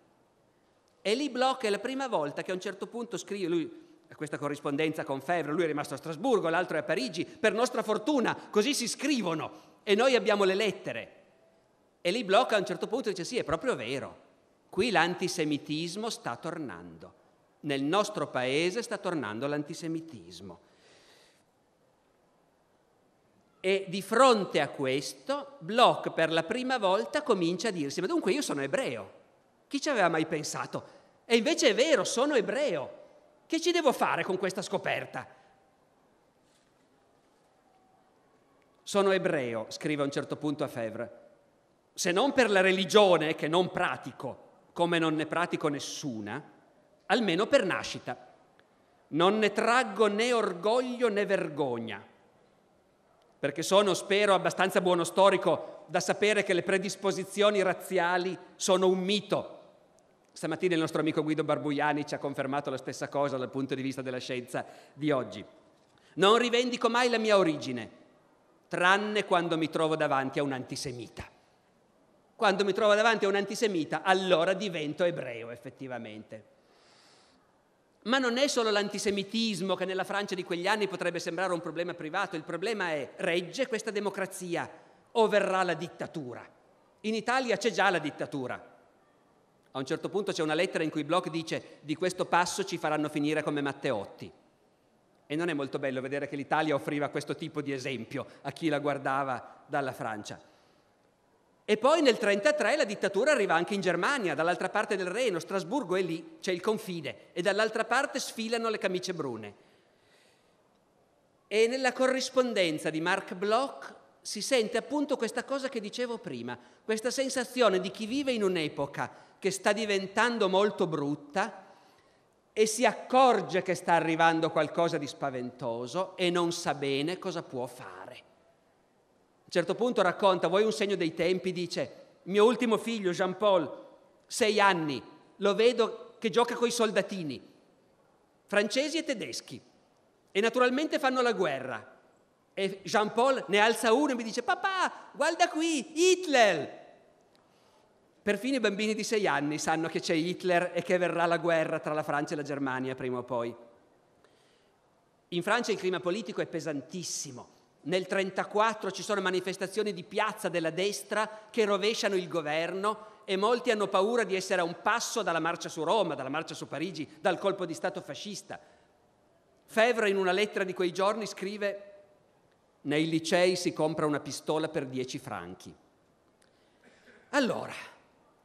E lì Bloch è la prima volta che a un certo punto scrive, lui questa corrispondenza con Fevre, lui è rimasto a Strasburgo, l'altro è a Parigi, per nostra fortuna così si scrivono e noi abbiamo le lettere. E lì Bloch a un certo punto dice sì, è proprio vero, qui l'antisemitismo sta tornando, nel nostro paese sta tornando l'antisemitismo. E di fronte a questo, Bloch per la prima volta comincia a dirsi, ma dunque io sono ebreo. Chi ci aveva mai pensato? E invece è vero, sono ebreo. Che ci devo fare con questa scoperta? Sono ebreo, scrive a un certo punto a Fevre, se non per la religione che non pratico, come non ne pratico nessuna, almeno per nascita. Non ne traggo né orgoglio né vergogna perché sono, spero, abbastanza buono storico da sapere che le predisposizioni razziali sono un mito. Stamattina il nostro amico Guido Barbuiani ci ha confermato la stessa cosa dal punto di vista della scienza di oggi. Non rivendico mai la mia origine, tranne quando mi trovo davanti a un antisemita. Quando mi trovo davanti a un antisemita, allora divento ebreo effettivamente. Ma non è solo l'antisemitismo che nella Francia di quegli anni potrebbe sembrare un problema privato, il problema è regge questa democrazia o verrà la dittatura? In Italia c'è già la dittatura. A un certo punto c'è una lettera in cui Bloch dice di questo passo ci faranno finire come Matteotti. E non è molto bello vedere che l'Italia offriva questo tipo di esempio a chi la guardava dalla Francia. E poi nel 1933 la dittatura arriva anche in Germania, dall'altra parte del Reno, Strasburgo è lì, c'è il confine, e dall'altra parte sfilano le camicie brune. E nella corrispondenza di Mark Bloch si sente appunto questa cosa che dicevo prima, questa sensazione di chi vive in un'epoca che sta diventando molto brutta e si accorge che sta arrivando qualcosa di spaventoso e non sa bene cosa può fare. A un certo punto racconta, vuoi un segno dei tempi? Dice, mio ultimo figlio Jean Paul, sei anni, lo vedo che gioca coi soldatini, francesi e tedeschi, e naturalmente fanno la guerra. E Jean Paul ne alza uno e mi dice, papà, guarda qui, Hitler! Perfino i bambini di sei anni sanno che c'è Hitler e che verrà la guerra tra la Francia e la Germania prima o poi. In Francia il clima politico è pesantissimo nel 1934 ci sono manifestazioni di piazza della destra che rovesciano il governo e molti hanno paura di essere a un passo dalla marcia su Roma, dalla marcia su Parigi, dal colpo di Stato fascista. Fevre in una lettera di quei giorni scrive nei licei si compra una pistola per 10 franchi. Allora,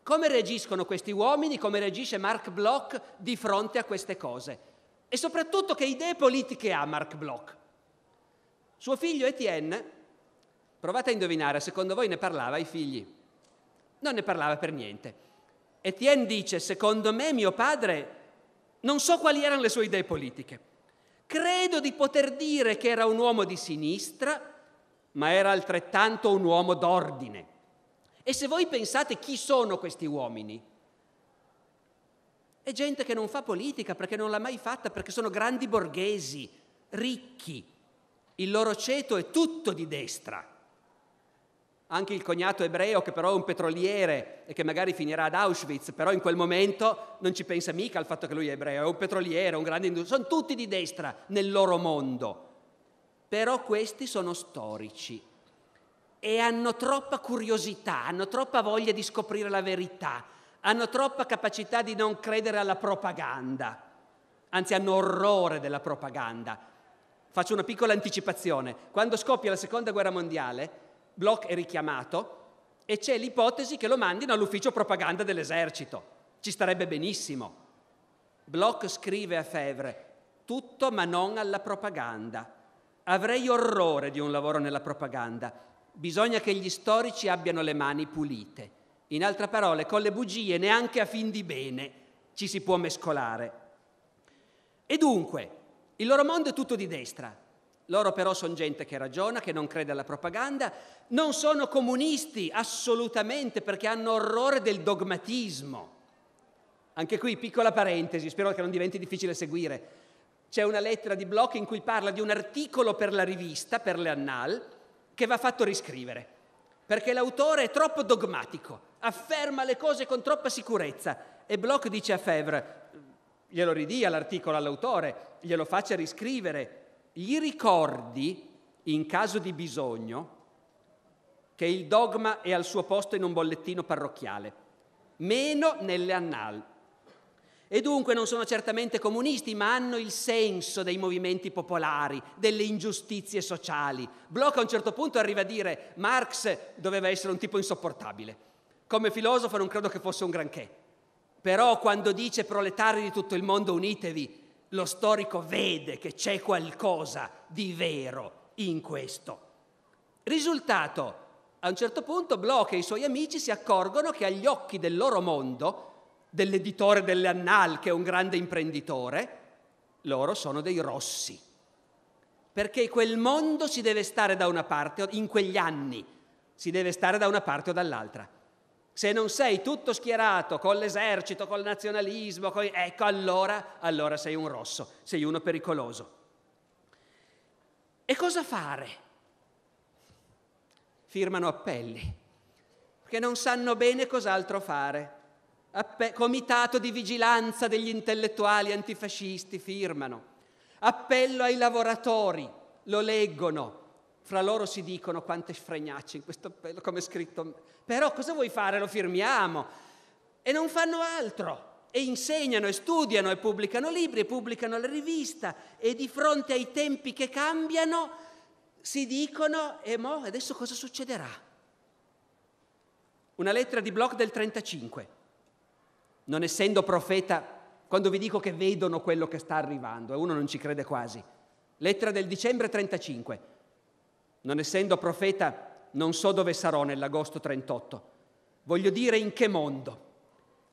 come reagiscono questi uomini, come reagisce Mark Bloch di fronte a queste cose? E soprattutto che idee politiche ha Mark Bloch? Suo figlio Etienne, provate a indovinare, secondo voi ne parlava ai figli? Non ne parlava per niente. Etienne dice, secondo me mio padre, non so quali erano le sue idee politiche. Credo di poter dire che era un uomo di sinistra, ma era altrettanto un uomo d'ordine. E se voi pensate chi sono questi uomini, è gente che non fa politica perché non l'ha mai fatta, perché sono grandi borghesi, ricchi, il loro ceto è tutto di destra. Anche il cognato ebreo, che però è un petroliere e che magari finirà ad Auschwitz, però in quel momento non ci pensa mica al fatto che lui è ebreo, è un petroliere, un grande industria, sono tutti di destra nel loro mondo. Però questi sono storici e hanno troppa curiosità, hanno troppa voglia di scoprire la verità, hanno troppa capacità di non credere alla propaganda, anzi hanno orrore della propaganda, Faccio una piccola anticipazione. Quando scoppia la seconda guerra mondiale, Bloch è richiamato e c'è l'ipotesi che lo mandino all'ufficio propaganda dell'esercito. Ci starebbe benissimo. Bloch scrive a Fevre, tutto ma non alla propaganda. Avrei orrore di un lavoro nella propaganda. Bisogna che gli storici abbiano le mani pulite. In altre parole, con le bugie, neanche a fin di bene, ci si può mescolare. E dunque, il loro mondo è tutto di destra. Loro però sono gente che ragiona, che non crede alla propaganda, non sono comunisti assolutamente perché hanno orrore del dogmatismo. Anche qui piccola parentesi, spero che non diventi difficile seguire. C'è una lettera di Bloch in cui parla di un articolo per la rivista, per le Annal, che va fatto riscrivere, perché l'autore è troppo dogmatico, afferma le cose con troppa sicurezza. E Bloch dice a Fevre, glielo ridia l'articolo all'autore, glielo faccia riscrivere, gli ricordi, in caso di bisogno, che il dogma è al suo posto in un bollettino parrocchiale, meno nelle annal. E dunque non sono certamente comunisti, ma hanno il senso dei movimenti popolari, delle ingiustizie sociali. Bloch a un certo punto arriva a dire Marx doveva essere un tipo insopportabile. Come filosofo non credo che fosse un granché, però quando dice proletari di tutto il mondo unitevi, lo storico vede che c'è qualcosa di vero in questo. Risultato, a un certo punto Bloch e i suoi amici si accorgono che agli occhi del loro mondo, dell'editore delle Annal, che è un grande imprenditore, loro sono dei rossi. Perché quel mondo si deve stare da una parte, in quegli anni, si deve stare da una parte o dall'altra. Se non sei tutto schierato con l'esercito, col nazionalismo, con... ecco allora, allora sei un rosso, sei uno pericoloso. E cosa fare? Firmano appelli, perché non sanno bene cos'altro fare. Appe- comitato di vigilanza degli intellettuali antifascisti firmano. Appello ai lavoratori, lo leggono, fra loro si dicono quante fregnacce in questo appello, come è scritto. Però cosa vuoi fare? Lo firmiamo. E non fanno altro. E insegnano e studiano e pubblicano libri e pubblicano la rivista. E di fronte ai tempi che cambiano si dicono, e mo, adesso cosa succederà? Una lettera di Bloch del 35. Non essendo profeta, quando vi dico che vedono quello che sta arrivando, e uno non ci crede quasi. Lettera del dicembre 35. Non essendo profeta, non so dove sarò nell'agosto 38. Voglio dire in che mondo.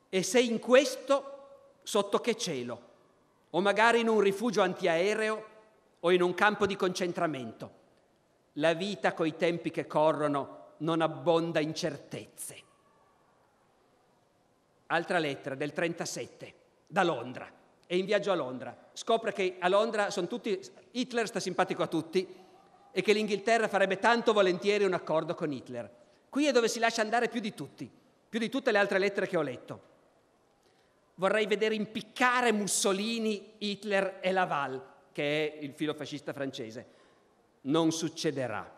E se in questo, sotto che cielo? O magari in un rifugio antiaereo o in un campo di concentramento. La vita coi tempi che corrono non abbonda in certezze. Altra lettera del 37, da Londra. È in viaggio a Londra. Scopre che a Londra sono tutti... Hitler sta simpatico a tutti, e che l'Inghilterra farebbe tanto volentieri un accordo con Hitler. Qui è dove si lascia andare più di tutti, più di tutte le altre lettere che ho letto. Vorrei vedere impiccare Mussolini, Hitler e Laval, che è il filofascista francese. Non succederà.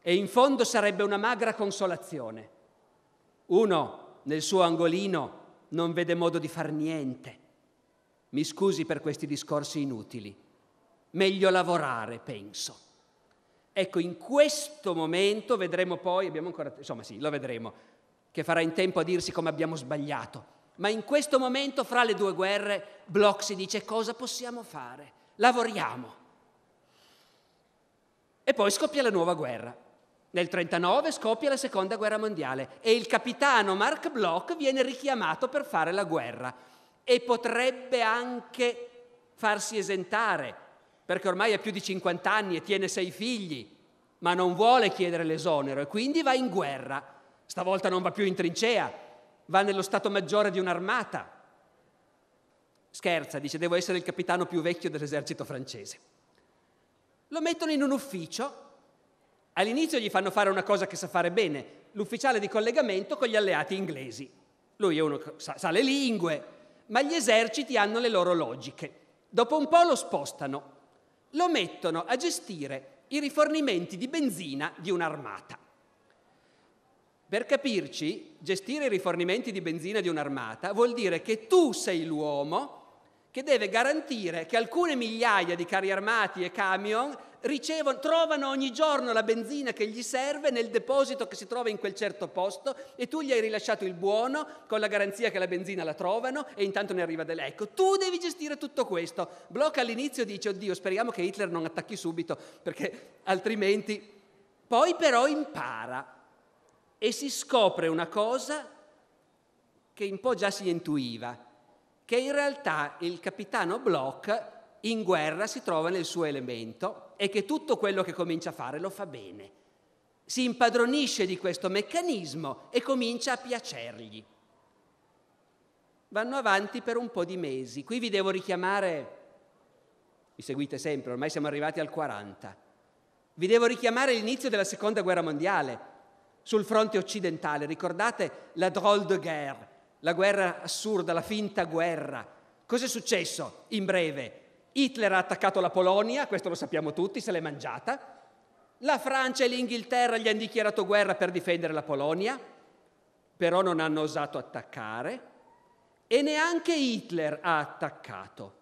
E in fondo sarebbe una magra consolazione. Uno, nel suo angolino, non vede modo di far niente. Mi scusi per questi discorsi inutili. Meglio lavorare, penso. Ecco, in questo momento vedremo poi, abbiamo ancora, insomma sì, lo vedremo, che farà in tempo a dirsi come abbiamo sbagliato. Ma in questo momento, fra le due guerre, Bloch si dice cosa possiamo fare? Lavoriamo. E poi scoppia la nuova guerra. Nel 1939 scoppia la seconda guerra mondiale e il capitano Mark Bloch viene richiamato per fare la guerra e potrebbe anche farsi esentare perché ormai ha più di 50 anni e tiene sei figli, ma non vuole chiedere l'esonero e quindi va in guerra. Stavolta non va più in trincea, va nello stato maggiore di un'armata. Scherza, dice, devo essere il capitano più vecchio dell'esercito francese. Lo mettono in un ufficio, all'inizio gli fanno fare una cosa che sa fare bene, l'ufficiale di collegamento con gli alleati inglesi. Lui è uno che sa, sa le lingue, ma gli eserciti hanno le loro logiche. Dopo un po' lo spostano lo mettono a gestire i rifornimenti di benzina di un'armata. Per capirci, gestire i rifornimenti di benzina di un'armata vuol dire che tu sei l'uomo che deve garantire che alcune migliaia di carri armati e camion ricevono, trovano ogni giorno la benzina che gli serve nel deposito che si trova in quel certo posto e tu gli hai rilasciato il buono con la garanzia che la benzina la trovano e intanto ne arriva dell'ecco. Ecco, tu devi gestire tutto questo. Blocca all'inizio dice, oddio, speriamo che Hitler non attacchi subito perché altrimenti... Poi però impara e si scopre una cosa che un po' già si intuiva che in realtà il capitano Bloch in guerra si trova nel suo elemento e che tutto quello che comincia a fare lo fa bene. Si impadronisce di questo meccanismo e comincia a piacergli. Vanno avanti per un po' di mesi. Qui vi devo richiamare, mi seguite sempre, ormai siamo arrivati al 40, vi devo richiamare l'inizio della seconda guerra mondiale sul fronte occidentale. Ricordate la drôle de guerre, la guerra assurda, la finta guerra. Cos'è successo in breve? Hitler ha attaccato la Polonia, questo lo sappiamo tutti, se l'è mangiata. La Francia e l'Inghilterra gli hanno dichiarato guerra per difendere la Polonia, però non hanno osato attaccare e neanche Hitler ha attaccato.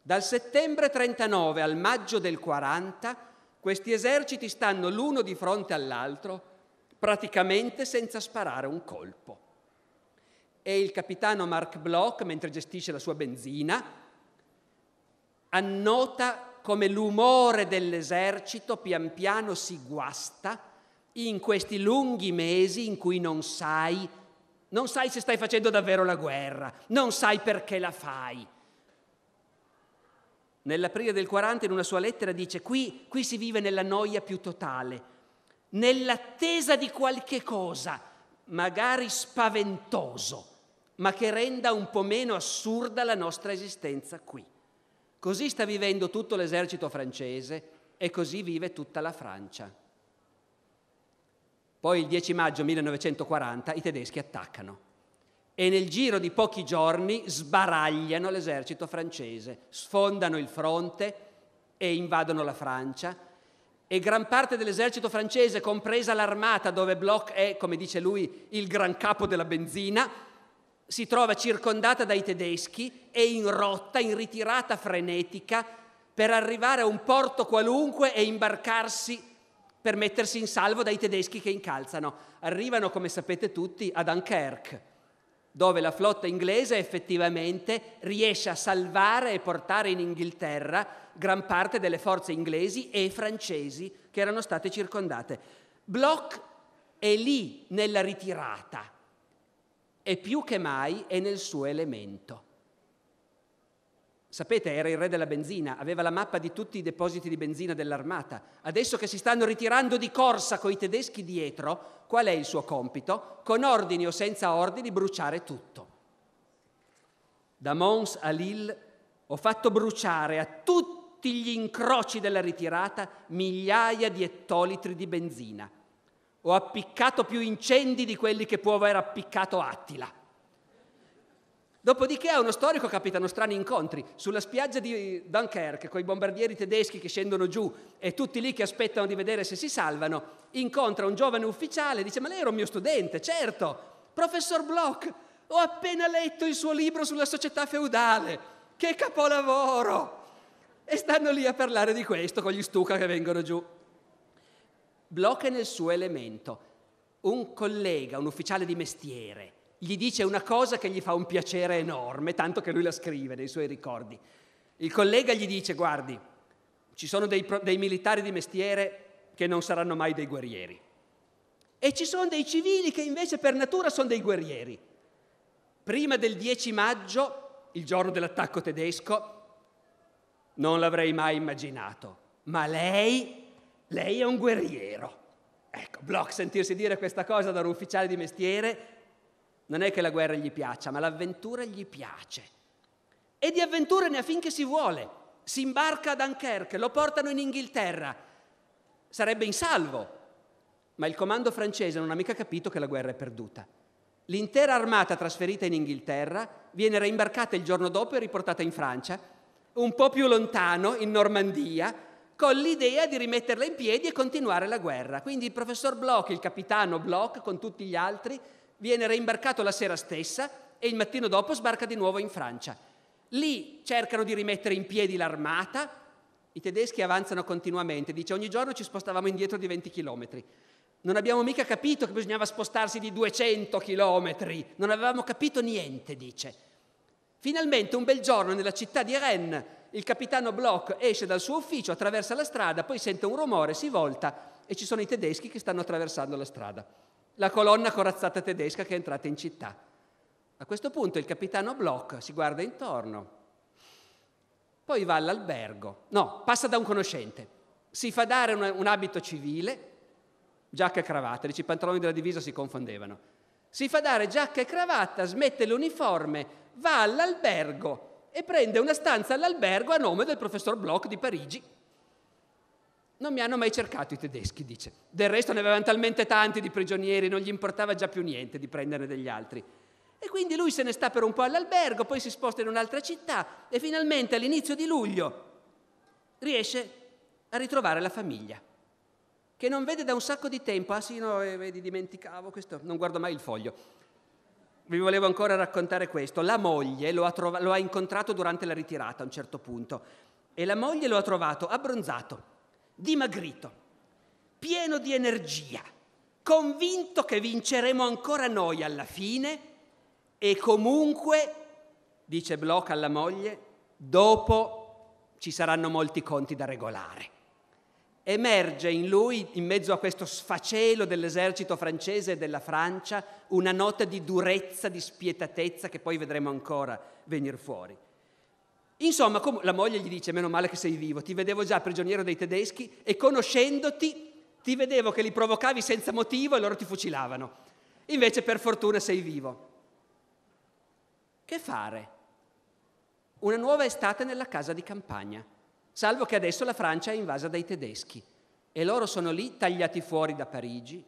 Dal settembre 39 al maggio del 40 questi eserciti stanno l'uno di fronte all'altro praticamente senza sparare un colpo e il capitano Mark Bloch, mentre gestisce la sua benzina, annota come l'umore dell'esercito pian piano si guasta in questi lunghi mesi in cui non sai, non sai se stai facendo davvero la guerra, non sai perché la fai. Nell'aprile del 40 in una sua lettera dice qui, qui si vive nella noia più totale, nell'attesa di qualche cosa, magari spaventoso ma che renda un po' meno assurda la nostra esistenza qui. Così sta vivendo tutto l'esercito francese e così vive tutta la Francia. Poi il 10 maggio 1940 i tedeschi attaccano e nel giro di pochi giorni sbaragliano l'esercito francese, sfondano il fronte e invadono la Francia e gran parte dell'esercito francese, compresa l'armata dove Bloch è, come dice lui, il gran capo della benzina, si trova circondata dai tedeschi e in rotta, in ritirata frenetica, per arrivare a un porto qualunque e imbarcarsi per mettersi in salvo dai tedeschi che incalzano. Arrivano, come sapete tutti, a Dunkerque, dove la flotta inglese effettivamente riesce a salvare e portare in Inghilterra gran parte delle forze inglesi e francesi che erano state circondate. Bloch è lì nella ritirata e più che mai è nel suo elemento. Sapete, era il re della benzina, aveva la mappa di tutti i depositi di benzina dell'armata. Adesso che si stanno ritirando di corsa coi tedeschi dietro, qual è il suo compito? Con ordini o senza ordini bruciare tutto. Da Mons a Lille ho fatto bruciare a tutti gli incroci della ritirata migliaia di ettolitri di benzina ho appiccato più incendi di quelli che può aver appiccato Attila. Dopodiché a uno storico capitano strani incontri sulla spiaggia di Dunkerque con i bombardieri tedeschi che scendono giù e tutti lì che aspettano di vedere se si salvano. Incontra un giovane ufficiale e dice: Ma lei era un mio studente, certo, professor Bloch, ho appena letto il suo libro sulla società feudale. Che capolavoro! E stanno lì a parlare di questo con gli stuca che vengono giù blocca nel suo elemento. Un collega, un ufficiale di mestiere, gli dice una cosa che gli fa un piacere enorme, tanto che lui la scrive nei suoi ricordi. Il collega gli dice, guardi, ci sono dei, dei militari di mestiere che non saranno mai dei guerrieri. E ci sono dei civili che invece per natura sono dei guerrieri. Prima del 10 maggio, il giorno dell'attacco tedesco, non l'avrei mai immaginato, ma lei lei è un guerriero. Ecco, Bloch sentirsi dire questa cosa da un ufficiale di mestiere non è che la guerra gli piaccia, ma l'avventura gli piace. E di avventure ne ha finché si vuole. Si imbarca a Dunkerque, lo portano in Inghilterra. Sarebbe in salvo. Ma il comando francese non ha mica capito che la guerra è perduta. L'intera armata trasferita in Inghilterra viene reimbarcata il giorno dopo e riportata in Francia, un po' più lontano, in Normandia, con l'idea di rimetterla in piedi e continuare la guerra. Quindi il professor Bloch, il capitano Bloch, con tutti gli altri, viene reimbarcato la sera stessa e il mattino dopo sbarca di nuovo in Francia. Lì cercano di rimettere in piedi l'armata, i tedeschi avanzano continuamente, dice ogni giorno ci spostavamo indietro di 20 km. Non abbiamo mica capito che bisognava spostarsi di 200 km, non avevamo capito niente, dice. Finalmente un bel giorno nella città di Rennes il capitano Bloch esce dal suo ufficio, attraversa la strada, poi sente un rumore, si volta e ci sono i tedeschi che stanno attraversando la strada. La colonna corazzata tedesca che è entrata in città. A questo punto il capitano Bloch si guarda intorno, poi va all'albergo, no, passa da un conoscente, si fa dare un, un abito civile, giacca e cravatta, dici i pantaloni della divisa si confondevano, si fa dare giacca e cravatta, smette l'uniforme, va all'albergo, e prende una stanza all'albergo a nome del professor Bloch di Parigi. Non mi hanno mai cercato i tedeschi, dice. Del resto ne avevano talmente tanti di prigionieri, non gli importava già più niente di prenderne degli altri. E quindi lui se ne sta per un po' all'albergo, poi si sposta in un'altra città e finalmente all'inizio di luglio riesce a ritrovare la famiglia, che non vede da un sacco di tempo. Ah sì, no, eh, vedi, dimenticavo questo, non guardo mai il foglio vi volevo ancora raccontare questo. La moglie lo ha, trov- lo ha incontrato durante la ritirata a un certo punto e la moglie lo ha trovato abbronzato, dimagrito, pieno di energia, convinto che vinceremo ancora noi alla fine e comunque, dice Bloch alla moglie, dopo ci saranno molti conti da regolare emerge in lui, in mezzo a questo sfacelo dell'esercito francese e della Francia, una nota di durezza, di spietatezza che poi vedremo ancora venire fuori. Insomma, com- la moglie gli dice, meno male che sei vivo, ti vedevo già prigioniero dei tedeschi e conoscendoti ti vedevo che li provocavi senza motivo e loro ti fucilavano. Invece per fortuna sei vivo. Che fare? Una nuova estate nella casa di campagna salvo che adesso la Francia è invasa dai tedeschi e loro sono lì tagliati fuori da Parigi,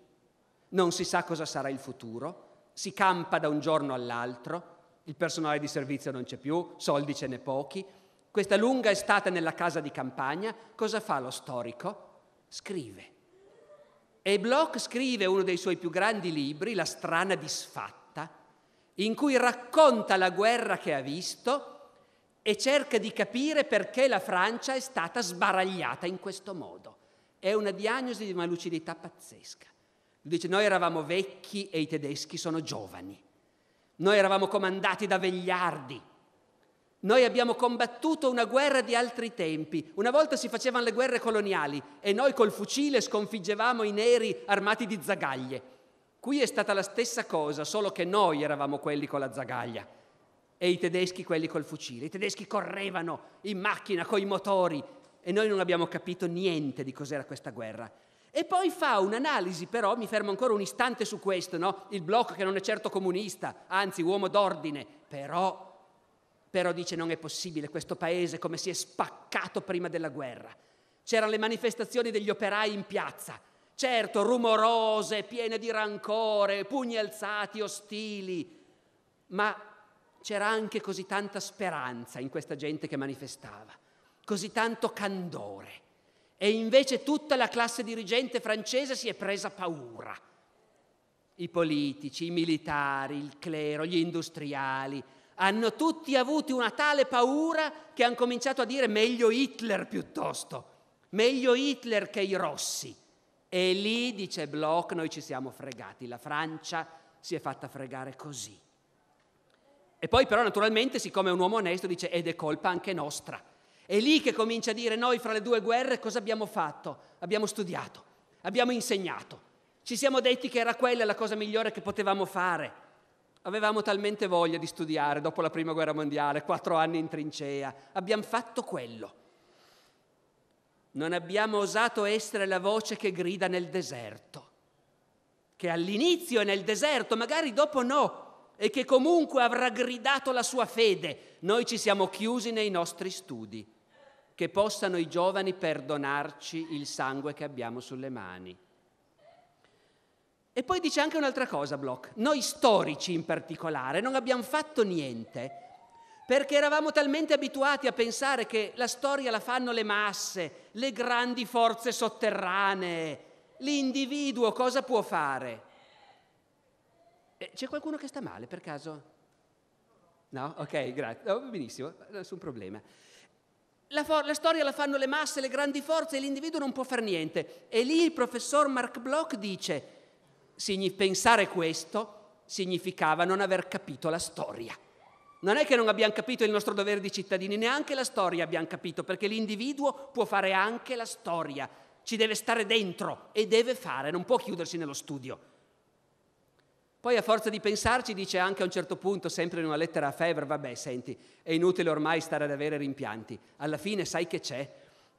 non si sa cosa sarà il futuro, si campa da un giorno all'altro, il personale di servizio non c'è più, soldi ce n'è pochi. Questa lunga estate nella casa di campagna, cosa fa lo storico? Scrive. E Bloch scrive uno dei suoi più grandi libri, La strana disfatta, in cui racconta la guerra che ha visto e cerca di capire perché la Francia è stata sbaragliata in questo modo. È una diagnosi di una lucidità pazzesca. Lui dice noi eravamo vecchi e i tedeschi sono giovani, noi eravamo comandati da vegliardi, noi abbiamo combattuto una guerra di altri tempi. Una volta si facevano le guerre coloniali e noi col fucile sconfiggevamo i neri armati di zagaglie. Qui è stata la stessa cosa, solo che noi eravamo quelli con la zagaglia e i tedeschi quelli col fucile. I tedeschi correvano in macchina coi motori e noi non abbiamo capito niente di cos'era questa guerra. E poi fa un'analisi, però, mi fermo ancora un istante su questo, no? Il blocco che non è certo comunista, anzi uomo d'ordine, però però dice non è possibile questo paese come si è spaccato prima della guerra. C'erano le manifestazioni degli operai in piazza, certo rumorose, piene di rancore, pugni alzati, ostili, ma c'era anche così tanta speranza in questa gente che manifestava, così tanto candore. E invece tutta la classe dirigente francese si è presa paura. I politici, i militari, il clero, gli industriali hanno tutti avuto una tale paura che hanno cominciato a dire meglio Hitler piuttosto, meglio Hitler che i rossi. E lì, dice Bloch, noi ci siamo fregati, la Francia si è fatta fregare così. E poi però naturalmente, siccome è un uomo onesto, dice ed è colpa anche nostra. È lì che comincia a dire noi fra le due guerre cosa abbiamo fatto? Abbiamo studiato, abbiamo insegnato, ci siamo detti che era quella la cosa migliore che potevamo fare. Avevamo talmente voglia di studiare dopo la prima guerra mondiale, quattro anni in trincea, abbiamo fatto quello. Non abbiamo osato essere la voce che grida nel deserto, che all'inizio è nel deserto, magari dopo no, e che comunque avrà gridato la sua fede, noi ci siamo chiusi nei nostri studi, che possano i giovani perdonarci il sangue che abbiamo sulle mani. E poi dice anche un'altra cosa Bloch, noi storici in particolare non abbiamo fatto niente perché eravamo talmente abituati a pensare che la storia la fanno le masse, le grandi forze sotterranee, l'individuo cosa può fare? Eh, c'è qualcuno che sta male per caso? No? Ok, grazie. Oh, benissimo, nessun problema. La, for- la, storia la fanno le masse, le grandi forze e l'individuo non può fare niente. E lì il professor Mark Bloch dice, pensare questo significava non aver capito la storia. Non è che non abbiamo capito il nostro dovere di cittadini, neanche la storia abbiamo capito, perché l'individuo può fare anche la storia, ci deve stare dentro e deve fare, non può chiudersi nello studio. Poi a forza di pensarci dice anche a un certo punto, sempre in una lettera a Fever, vabbè, senti, è inutile ormai stare ad avere rimpianti, alla fine sai che c'è,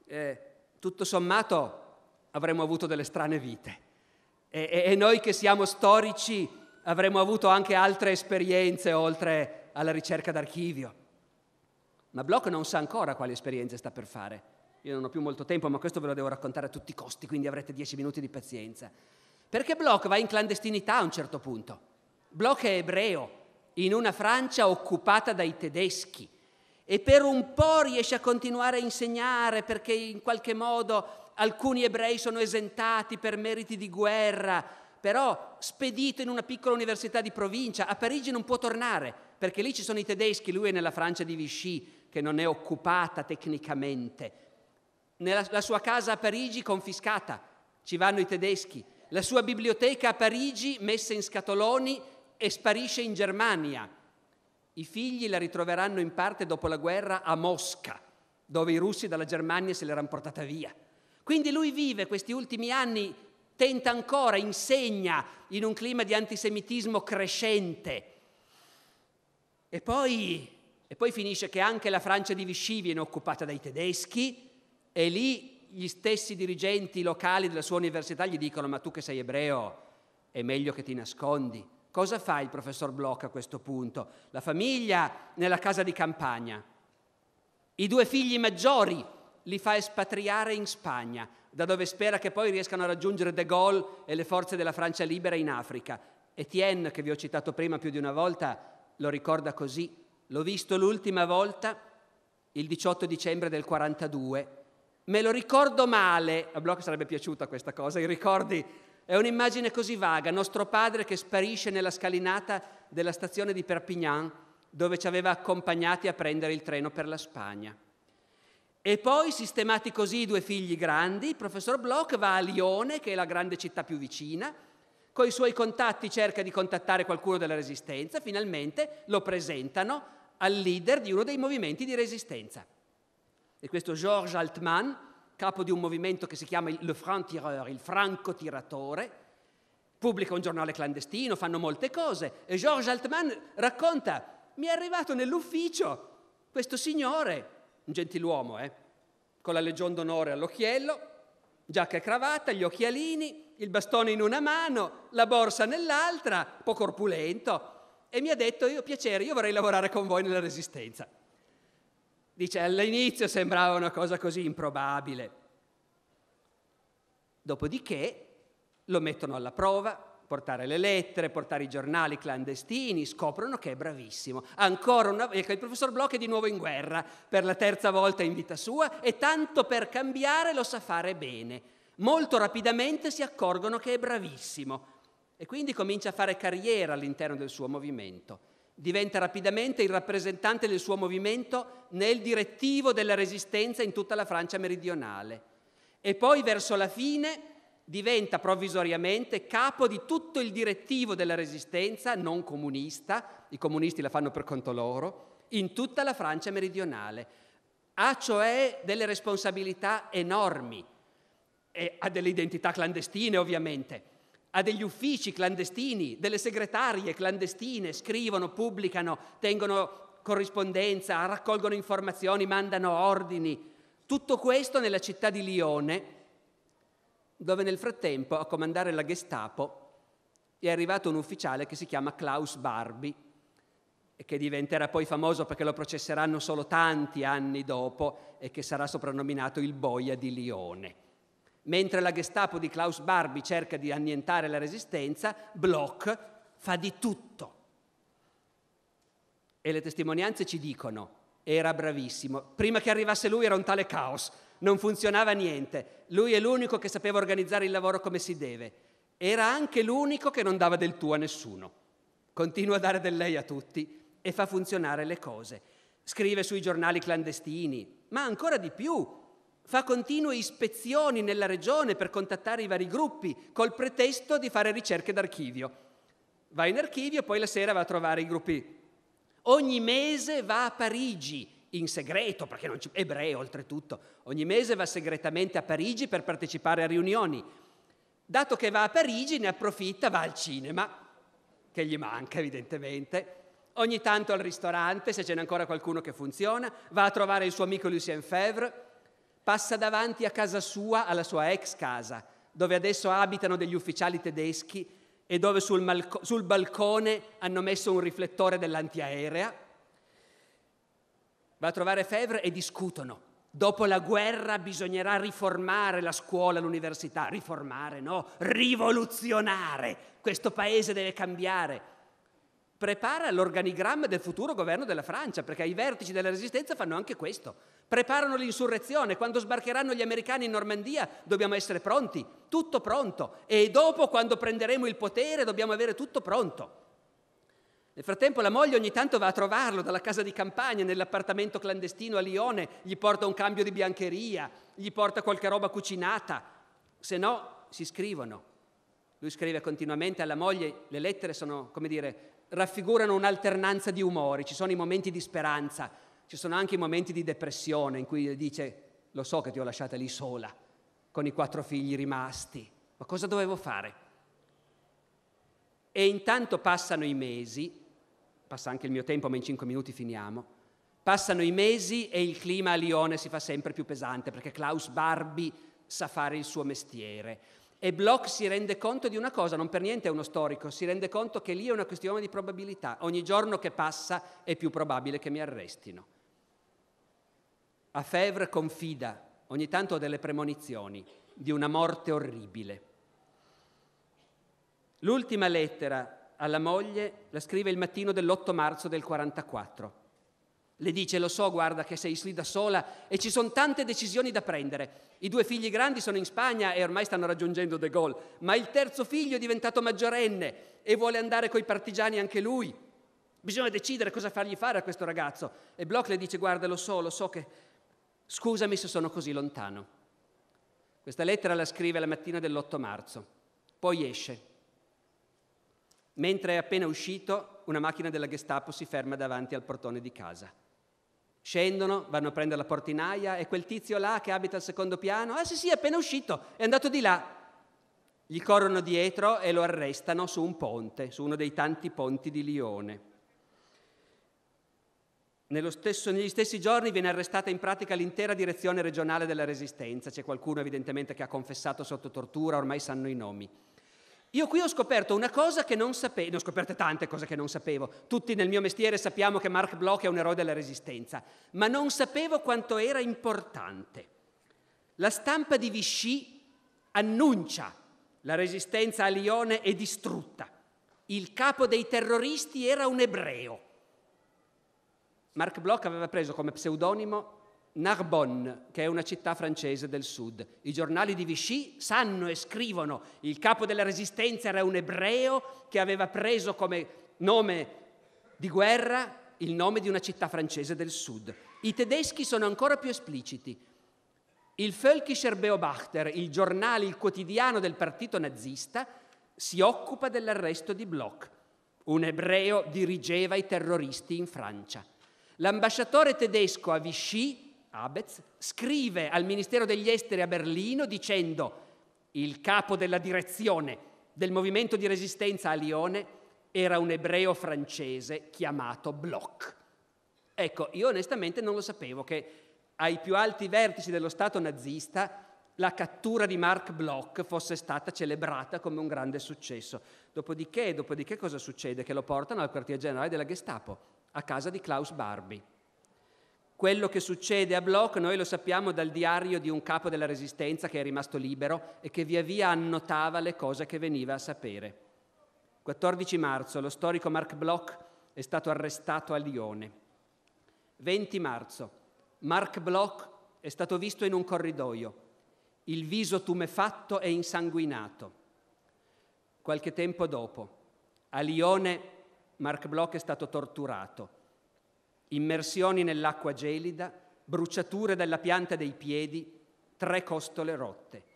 eh, tutto sommato avremmo avuto delle strane vite e, e, e noi che siamo storici avremmo avuto anche altre esperienze oltre alla ricerca d'archivio. Ma Bloch non sa ancora quali esperienze sta per fare. Io non ho più molto tempo, ma questo ve lo devo raccontare a tutti i costi, quindi avrete dieci minuti di pazienza. Perché Bloch va in clandestinità a un certo punto. Bloch è ebreo, in una Francia occupata dai tedeschi e per un po' riesce a continuare a insegnare perché in qualche modo alcuni ebrei sono esentati per meriti di guerra, però spedito in una piccola università di provincia, a Parigi non può tornare perché lì ci sono i tedeschi, lui è nella Francia di Vichy che non è occupata tecnicamente. Nella, la sua casa a Parigi confiscata, ci vanno i tedeschi, la sua biblioteca a Parigi messa in scatoloni e sparisce in Germania. I figli la ritroveranno in parte dopo la guerra a Mosca, dove i russi dalla Germania se l'erano portata via. Quindi lui vive questi ultimi anni, tenta ancora, insegna in un clima di antisemitismo crescente. E poi, e poi finisce che anche la Francia di Vichy viene occupata dai tedeschi e lì gli stessi dirigenti locali della sua università gli dicono ma tu che sei ebreo è meglio che ti nascondi. Cosa fa il professor Bloch a questo punto? La famiglia nella casa di campagna, i due figli maggiori li fa espatriare in Spagna, da dove spera che poi riescano a raggiungere De Gaulle e le forze della Francia libera in Africa. Etienne, che vi ho citato prima più di una volta, lo ricorda così. L'ho visto l'ultima volta il 18 dicembre del 42 Me lo ricordo male, a Bloch sarebbe piaciuta questa cosa, i ricordi, è un'immagine così vaga, nostro padre che sparisce nella scalinata della stazione di Perpignan dove ci aveva accompagnati a prendere il treno per la Spagna. E poi, sistemati così i due figli grandi, il professor Bloch va a Lione, che è la grande città più vicina, con i suoi contatti cerca di contattare qualcuno della resistenza, finalmente lo presentano al leader di uno dei movimenti di resistenza e questo Georges Altman, capo di un movimento che si chiama Le Franc-Tireur, il franco-tiratore, pubblica un giornale clandestino, fanno molte cose e Georges Altman racconta, mi è arrivato nell'ufficio questo signore, un gentiluomo, eh, con la legion d'onore all'occhiello, giacca e cravatta, gli occhialini, il bastone in una mano, la borsa nell'altra, un po' corpulento, e mi ha detto, io piacere, io vorrei lavorare con voi nella resistenza. Dice, all'inizio sembrava una cosa così improbabile. Dopodiché lo mettono alla prova, portare le lettere, portare i giornali clandestini, scoprono che è bravissimo. Ancora una volta, ecco, il professor Bloch è di nuovo in guerra per la terza volta in vita sua e tanto per cambiare lo sa fare bene. Molto rapidamente si accorgono che è bravissimo e quindi comincia a fare carriera all'interno del suo movimento diventa rapidamente il rappresentante del suo movimento nel direttivo della resistenza in tutta la Francia meridionale e poi verso la fine diventa provvisoriamente capo di tutto il direttivo della resistenza non comunista, i comunisti la fanno per conto loro, in tutta la Francia meridionale. Ha cioè delle responsabilità enormi, e ha delle identità clandestine ovviamente, ha degli uffici clandestini, delle segretarie clandestine, scrivono, pubblicano, tengono corrispondenza, raccolgono informazioni, mandano ordini. Tutto questo nella città di Lione, dove nel frattempo a comandare la Gestapo è arrivato un ufficiale che si chiama Klaus Barbie e che diventerà poi famoso perché lo processeranno solo tanti anni dopo e che sarà soprannominato il boia di Lione. Mentre la Gestapo di Klaus Barbie cerca di annientare la resistenza, Bloch fa di tutto. E le testimonianze ci dicono, era bravissimo. Prima che arrivasse lui era un tale caos, non funzionava niente. Lui è l'unico che sapeva organizzare il lavoro come si deve. Era anche l'unico che non dava del tu a nessuno. Continua a dare del lei a tutti e fa funzionare le cose. Scrive sui giornali clandestini, ma ancora di più fa continue ispezioni nella regione per contattare i vari gruppi col pretesto di fare ricerche d'archivio. Va in archivio e poi la sera va a trovare i gruppi. Ogni mese va a Parigi in segreto, perché non c'è ebreo oltretutto, ogni mese va segretamente a Parigi per partecipare a riunioni. Dato che va a Parigi ne approfitta, va al cinema, che gli manca evidentemente, ogni tanto al ristorante se ce n'è ancora qualcuno che funziona, va a trovare il suo amico Lucien Febvre, passa davanti a casa sua, alla sua ex casa, dove adesso abitano degli ufficiali tedeschi e dove sul, malco- sul balcone hanno messo un riflettore dell'antiaerea. Va a trovare Fevre e discutono. Dopo la guerra bisognerà riformare la scuola, l'università. Riformare, no? Rivoluzionare. Questo paese deve cambiare prepara l'organigramma del futuro governo della Francia, perché i vertici della resistenza fanno anche questo. Preparano l'insurrezione, quando sbarcheranno gli americani in Normandia dobbiamo essere pronti, tutto pronto, e dopo quando prenderemo il potere dobbiamo avere tutto pronto. Nel frattempo la moglie ogni tanto va a trovarlo dalla casa di campagna, nell'appartamento clandestino a Lione, gli porta un cambio di biancheria, gli porta qualche roba cucinata, se no si scrivono. Lui scrive continuamente alla moglie, le lettere sono, come dire, raffigurano un'alternanza di umori, ci sono i momenti di speranza, ci sono anche i momenti di depressione in cui dice lo so che ti ho lasciata lì sola, con i quattro figli rimasti, ma cosa dovevo fare? E intanto passano i mesi, passa anche il mio tempo ma in cinque minuti finiamo, passano i mesi e il clima a Lione si fa sempre più pesante perché Klaus Barbie sa fare il suo mestiere e Bloch si rende conto di una cosa, non per niente è uno storico, si rende conto che lì è una questione di probabilità. Ogni giorno che passa è più probabile che mi arrestino. A Fevre confida, ogni tanto ho delle premonizioni, di una morte orribile. L'ultima lettera alla moglie la scrive il mattino dell'8 marzo del 1944. Le dice, lo so, guarda che sei lì da sola e ci sono tante decisioni da prendere. I due figli grandi sono in Spagna e ormai stanno raggiungendo De Gaulle, ma il terzo figlio è diventato maggiorenne e vuole andare coi partigiani anche lui. Bisogna decidere cosa fargli fare a questo ragazzo. E Bloch le dice, guarda, lo so, lo so che... Scusami se sono così lontano. Questa lettera la scrive la mattina dell'8 marzo, poi esce. Mentre è appena uscito, una macchina della Gestapo si ferma davanti al portone di casa. Scendono, vanno a prendere la portinaia e quel tizio là che abita al secondo piano, ah sì sì, è appena uscito, è andato di là. Gli corrono dietro e lo arrestano su un ponte, su uno dei tanti ponti di Lione. Stesso, negli stessi giorni viene arrestata in pratica l'intera direzione regionale della Resistenza, c'è qualcuno evidentemente che ha confessato sotto tortura, ormai sanno i nomi. Io qui ho scoperto una cosa che non sapevo, ne ho scoperte tante cose che non sapevo. Tutti nel mio mestiere sappiamo che Mark Bloch è un eroe della resistenza, ma non sapevo quanto era importante. La stampa di Vichy annuncia la resistenza a Lione è distrutta. Il capo dei terroristi era un ebreo. Mark Bloch aveva preso come pseudonimo Narbonne, che è una città francese del sud. I giornali di Vichy sanno e scrivono il capo della resistenza era un ebreo che aveva preso come nome di guerra il nome di una città francese del sud. I tedeschi sono ancora più espliciti. Il Völkischer Beobachter, il giornale, il quotidiano del partito nazista, si occupa dell'arresto di Bloch. Un ebreo dirigeva i terroristi in Francia. L'ambasciatore tedesco a Vichy Abetz, scrive al Ministero degli Esteri a Berlino dicendo il capo della direzione del movimento di resistenza a Lione era un ebreo francese chiamato Bloch. Ecco, io onestamente non lo sapevo che ai più alti vertici dello Stato nazista la cattura di Mark Bloch fosse stata celebrata come un grande successo. Dopodiché, dopodiché cosa succede? Che lo portano al quartier generale della Gestapo, a casa di Klaus Barbie. Quello che succede a Bloch noi lo sappiamo dal diario di un capo della Resistenza che è rimasto libero e che via via annotava le cose che veniva a sapere. 14 marzo lo storico Mark Bloch è stato arrestato a Lione. 20 marzo Mark Bloch è stato visto in un corridoio, il viso tumefatto e insanguinato. Qualche tempo dopo, a Lione, Mark Bloch è stato torturato immersioni nell'acqua gelida, bruciature della pianta dei piedi, tre costole rotte.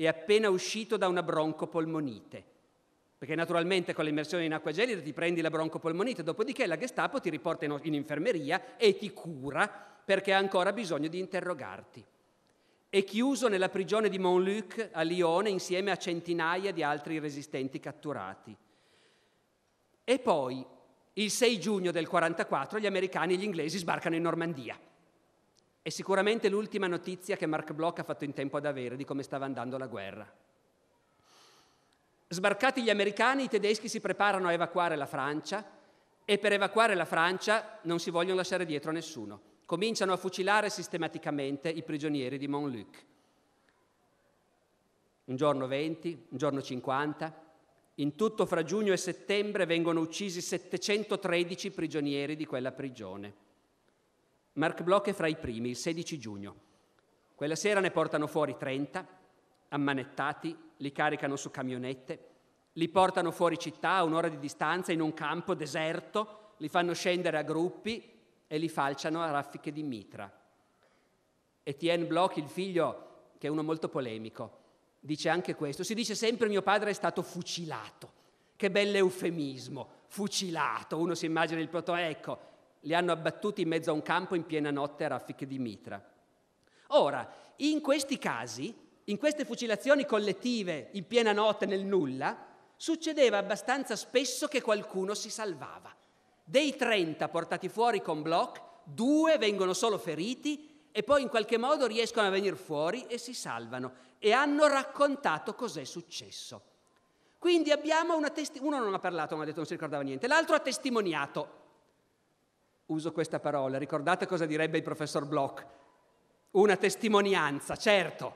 e appena uscito da una broncopolmonite. Perché naturalmente con l'immersione in acqua gelida ti prendi la broncopolmonite, dopodiché la Gestapo ti riporta in, in infermeria e ti cura perché ha ancora bisogno di interrogarti. È chiuso nella prigione di Montluc a Lione insieme a centinaia di altri resistenti catturati. E poi il 6 giugno del 1944 gli americani e gli inglesi sbarcano in Normandia. È sicuramente l'ultima notizia che Mark Bloch ha fatto in tempo ad avere di come stava andando la guerra. Sbarcati gli americani, i tedeschi si preparano a evacuare la Francia e per evacuare la Francia non si vogliono lasciare dietro nessuno. Cominciano a fucilare sistematicamente i prigionieri di Montluc. Un giorno 20, un giorno 50, in tutto fra giugno e settembre vengono uccisi 713 prigionieri di quella prigione. Mark Bloch è fra i primi, il 16 giugno. Quella sera ne portano fuori 30, ammanettati, li caricano su camionette, li portano fuori città a un'ora di distanza in un campo deserto, li fanno scendere a gruppi e li falciano a raffiche di mitra. Etienne Bloch, il figlio, che è uno molto polemico, dice anche questo. Si dice sempre mio padre è stato fucilato. Che bell'eufemismo, fucilato. Uno si immagina il proto, ecco, li hanno abbattuti in mezzo a un campo in piena notte a Rafik Dimitra. Ora, in questi casi, in queste fucilazioni collettive in piena notte nel nulla, succedeva abbastanza spesso che qualcuno si salvava. Dei 30 portati fuori con Bloch, due vengono solo feriti e poi in qualche modo riescono a venire fuori e si salvano e hanno raccontato cos'è successo. Quindi abbiamo una testimonianza, uno non ha parlato, non ha detto non si ricordava niente, l'altro ha testimoniato. Uso questa parola, ricordate cosa direbbe il professor Bloch? Una testimonianza, certo,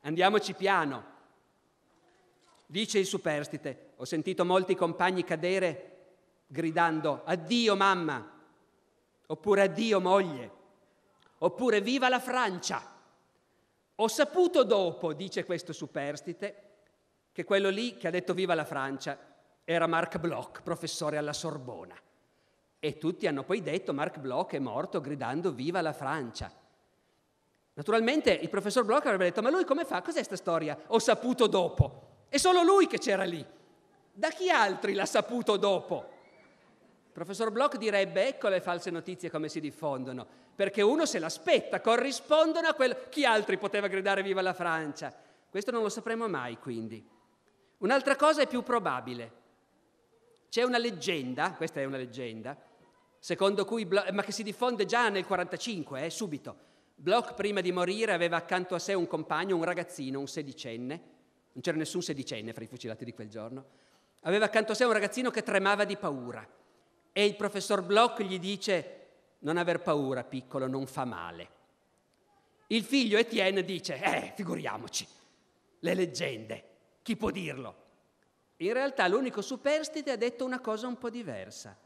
andiamoci piano. Dice il superstite, ho sentito molti compagni cadere gridando addio mamma oppure addio moglie oppure viva la Francia. Ho saputo dopo, dice questo superstite, che quello lì che ha detto viva la Francia era Marc Bloch, professore alla Sorbona. E tutti hanno poi detto Marc Bloch è morto gridando viva la Francia. Naturalmente il professor Bloch avrebbe detto ma lui come fa? Cos'è questa storia? Ho saputo dopo. È solo lui che c'era lì. Da chi altri l'ha saputo dopo? Il professor Bloch direbbe ecco le false notizie come si diffondono, perché uno se l'aspetta, corrispondono a quello... Chi altri poteva gridare viva la Francia? Questo non lo sapremo mai, quindi. Un'altra cosa è più probabile. C'è una leggenda, questa è una leggenda, secondo cui Bloch, ma che si diffonde già nel 1945, eh, subito. Bloch prima di morire aveva accanto a sé un compagno, un ragazzino, un sedicenne, non c'era nessun sedicenne fra i fucilati di quel giorno, aveva accanto a sé un ragazzino che tremava di paura e il professor Bloch gli dice, non aver paura piccolo, non fa male. Il figlio Etienne dice, eh, figuriamoci, le leggende, chi può dirlo? In realtà l'unico superstite ha detto una cosa un po' diversa.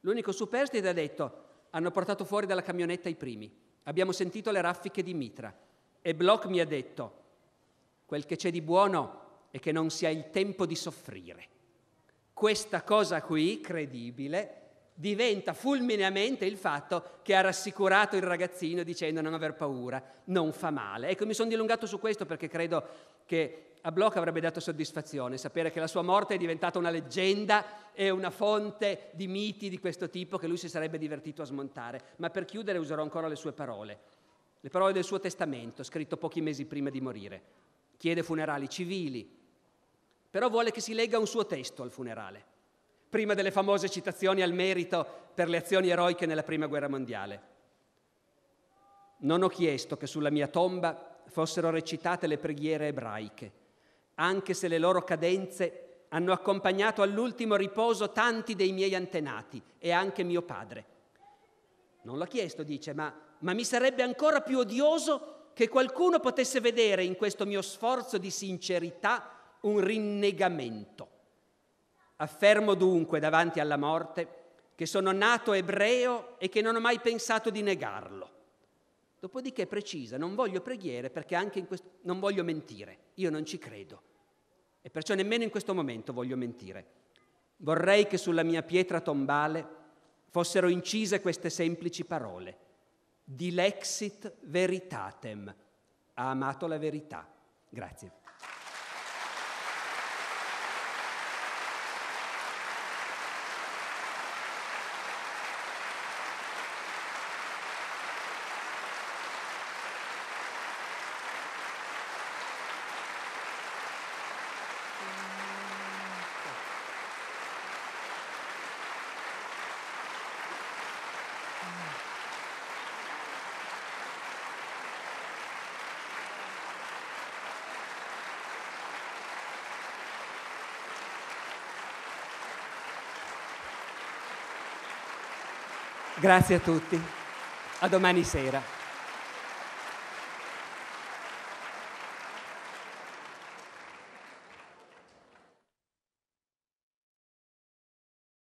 L'unico superstite ha detto, hanno portato fuori dalla camionetta i primi, abbiamo sentito le raffiche di mitra e Bloch mi ha detto, quel che c'è di buono è che non si ha il tempo di soffrire. Questa cosa qui, credibile, diventa fulmineamente il fatto che ha rassicurato il ragazzino dicendo non aver paura, non fa male. Ecco, mi sono dilungato su questo perché credo che a Bloch avrebbe dato soddisfazione sapere che la sua morte è diventata una leggenda e una fonte di miti di questo tipo che lui si sarebbe divertito a smontare. Ma per chiudere userò ancora le sue parole, le parole del suo testamento, scritto pochi mesi prima di morire. Chiede funerali civili, però vuole che si legga un suo testo al funerale prima delle famose citazioni al merito per le azioni eroiche nella Prima Guerra Mondiale. Non ho chiesto che sulla mia tomba fossero recitate le preghiere ebraiche, anche se le loro cadenze hanno accompagnato all'ultimo riposo tanti dei miei antenati e anche mio padre. Non l'ho chiesto, dice, ma, ma mi sarebbe ancora più odioso che qualcuno potesse vedere in questo mio sforzo di sincerità un rinnegamento. Affermo dunque davanti alla morte che sono nato ebreo e che non ho mai pensato di negarlo. Dopodiché precisa, non voglio preghiere perché anche in questo non voglio mentire, io non ci credo e perciò nemmeno in questo momento voglio mentire. Vorrei che sulla mia pietra tombale fossero incise queste semplici parole. Dilexit veritatem. Ha amato la verità. Grazie. Grazie a tutti. A domani sera.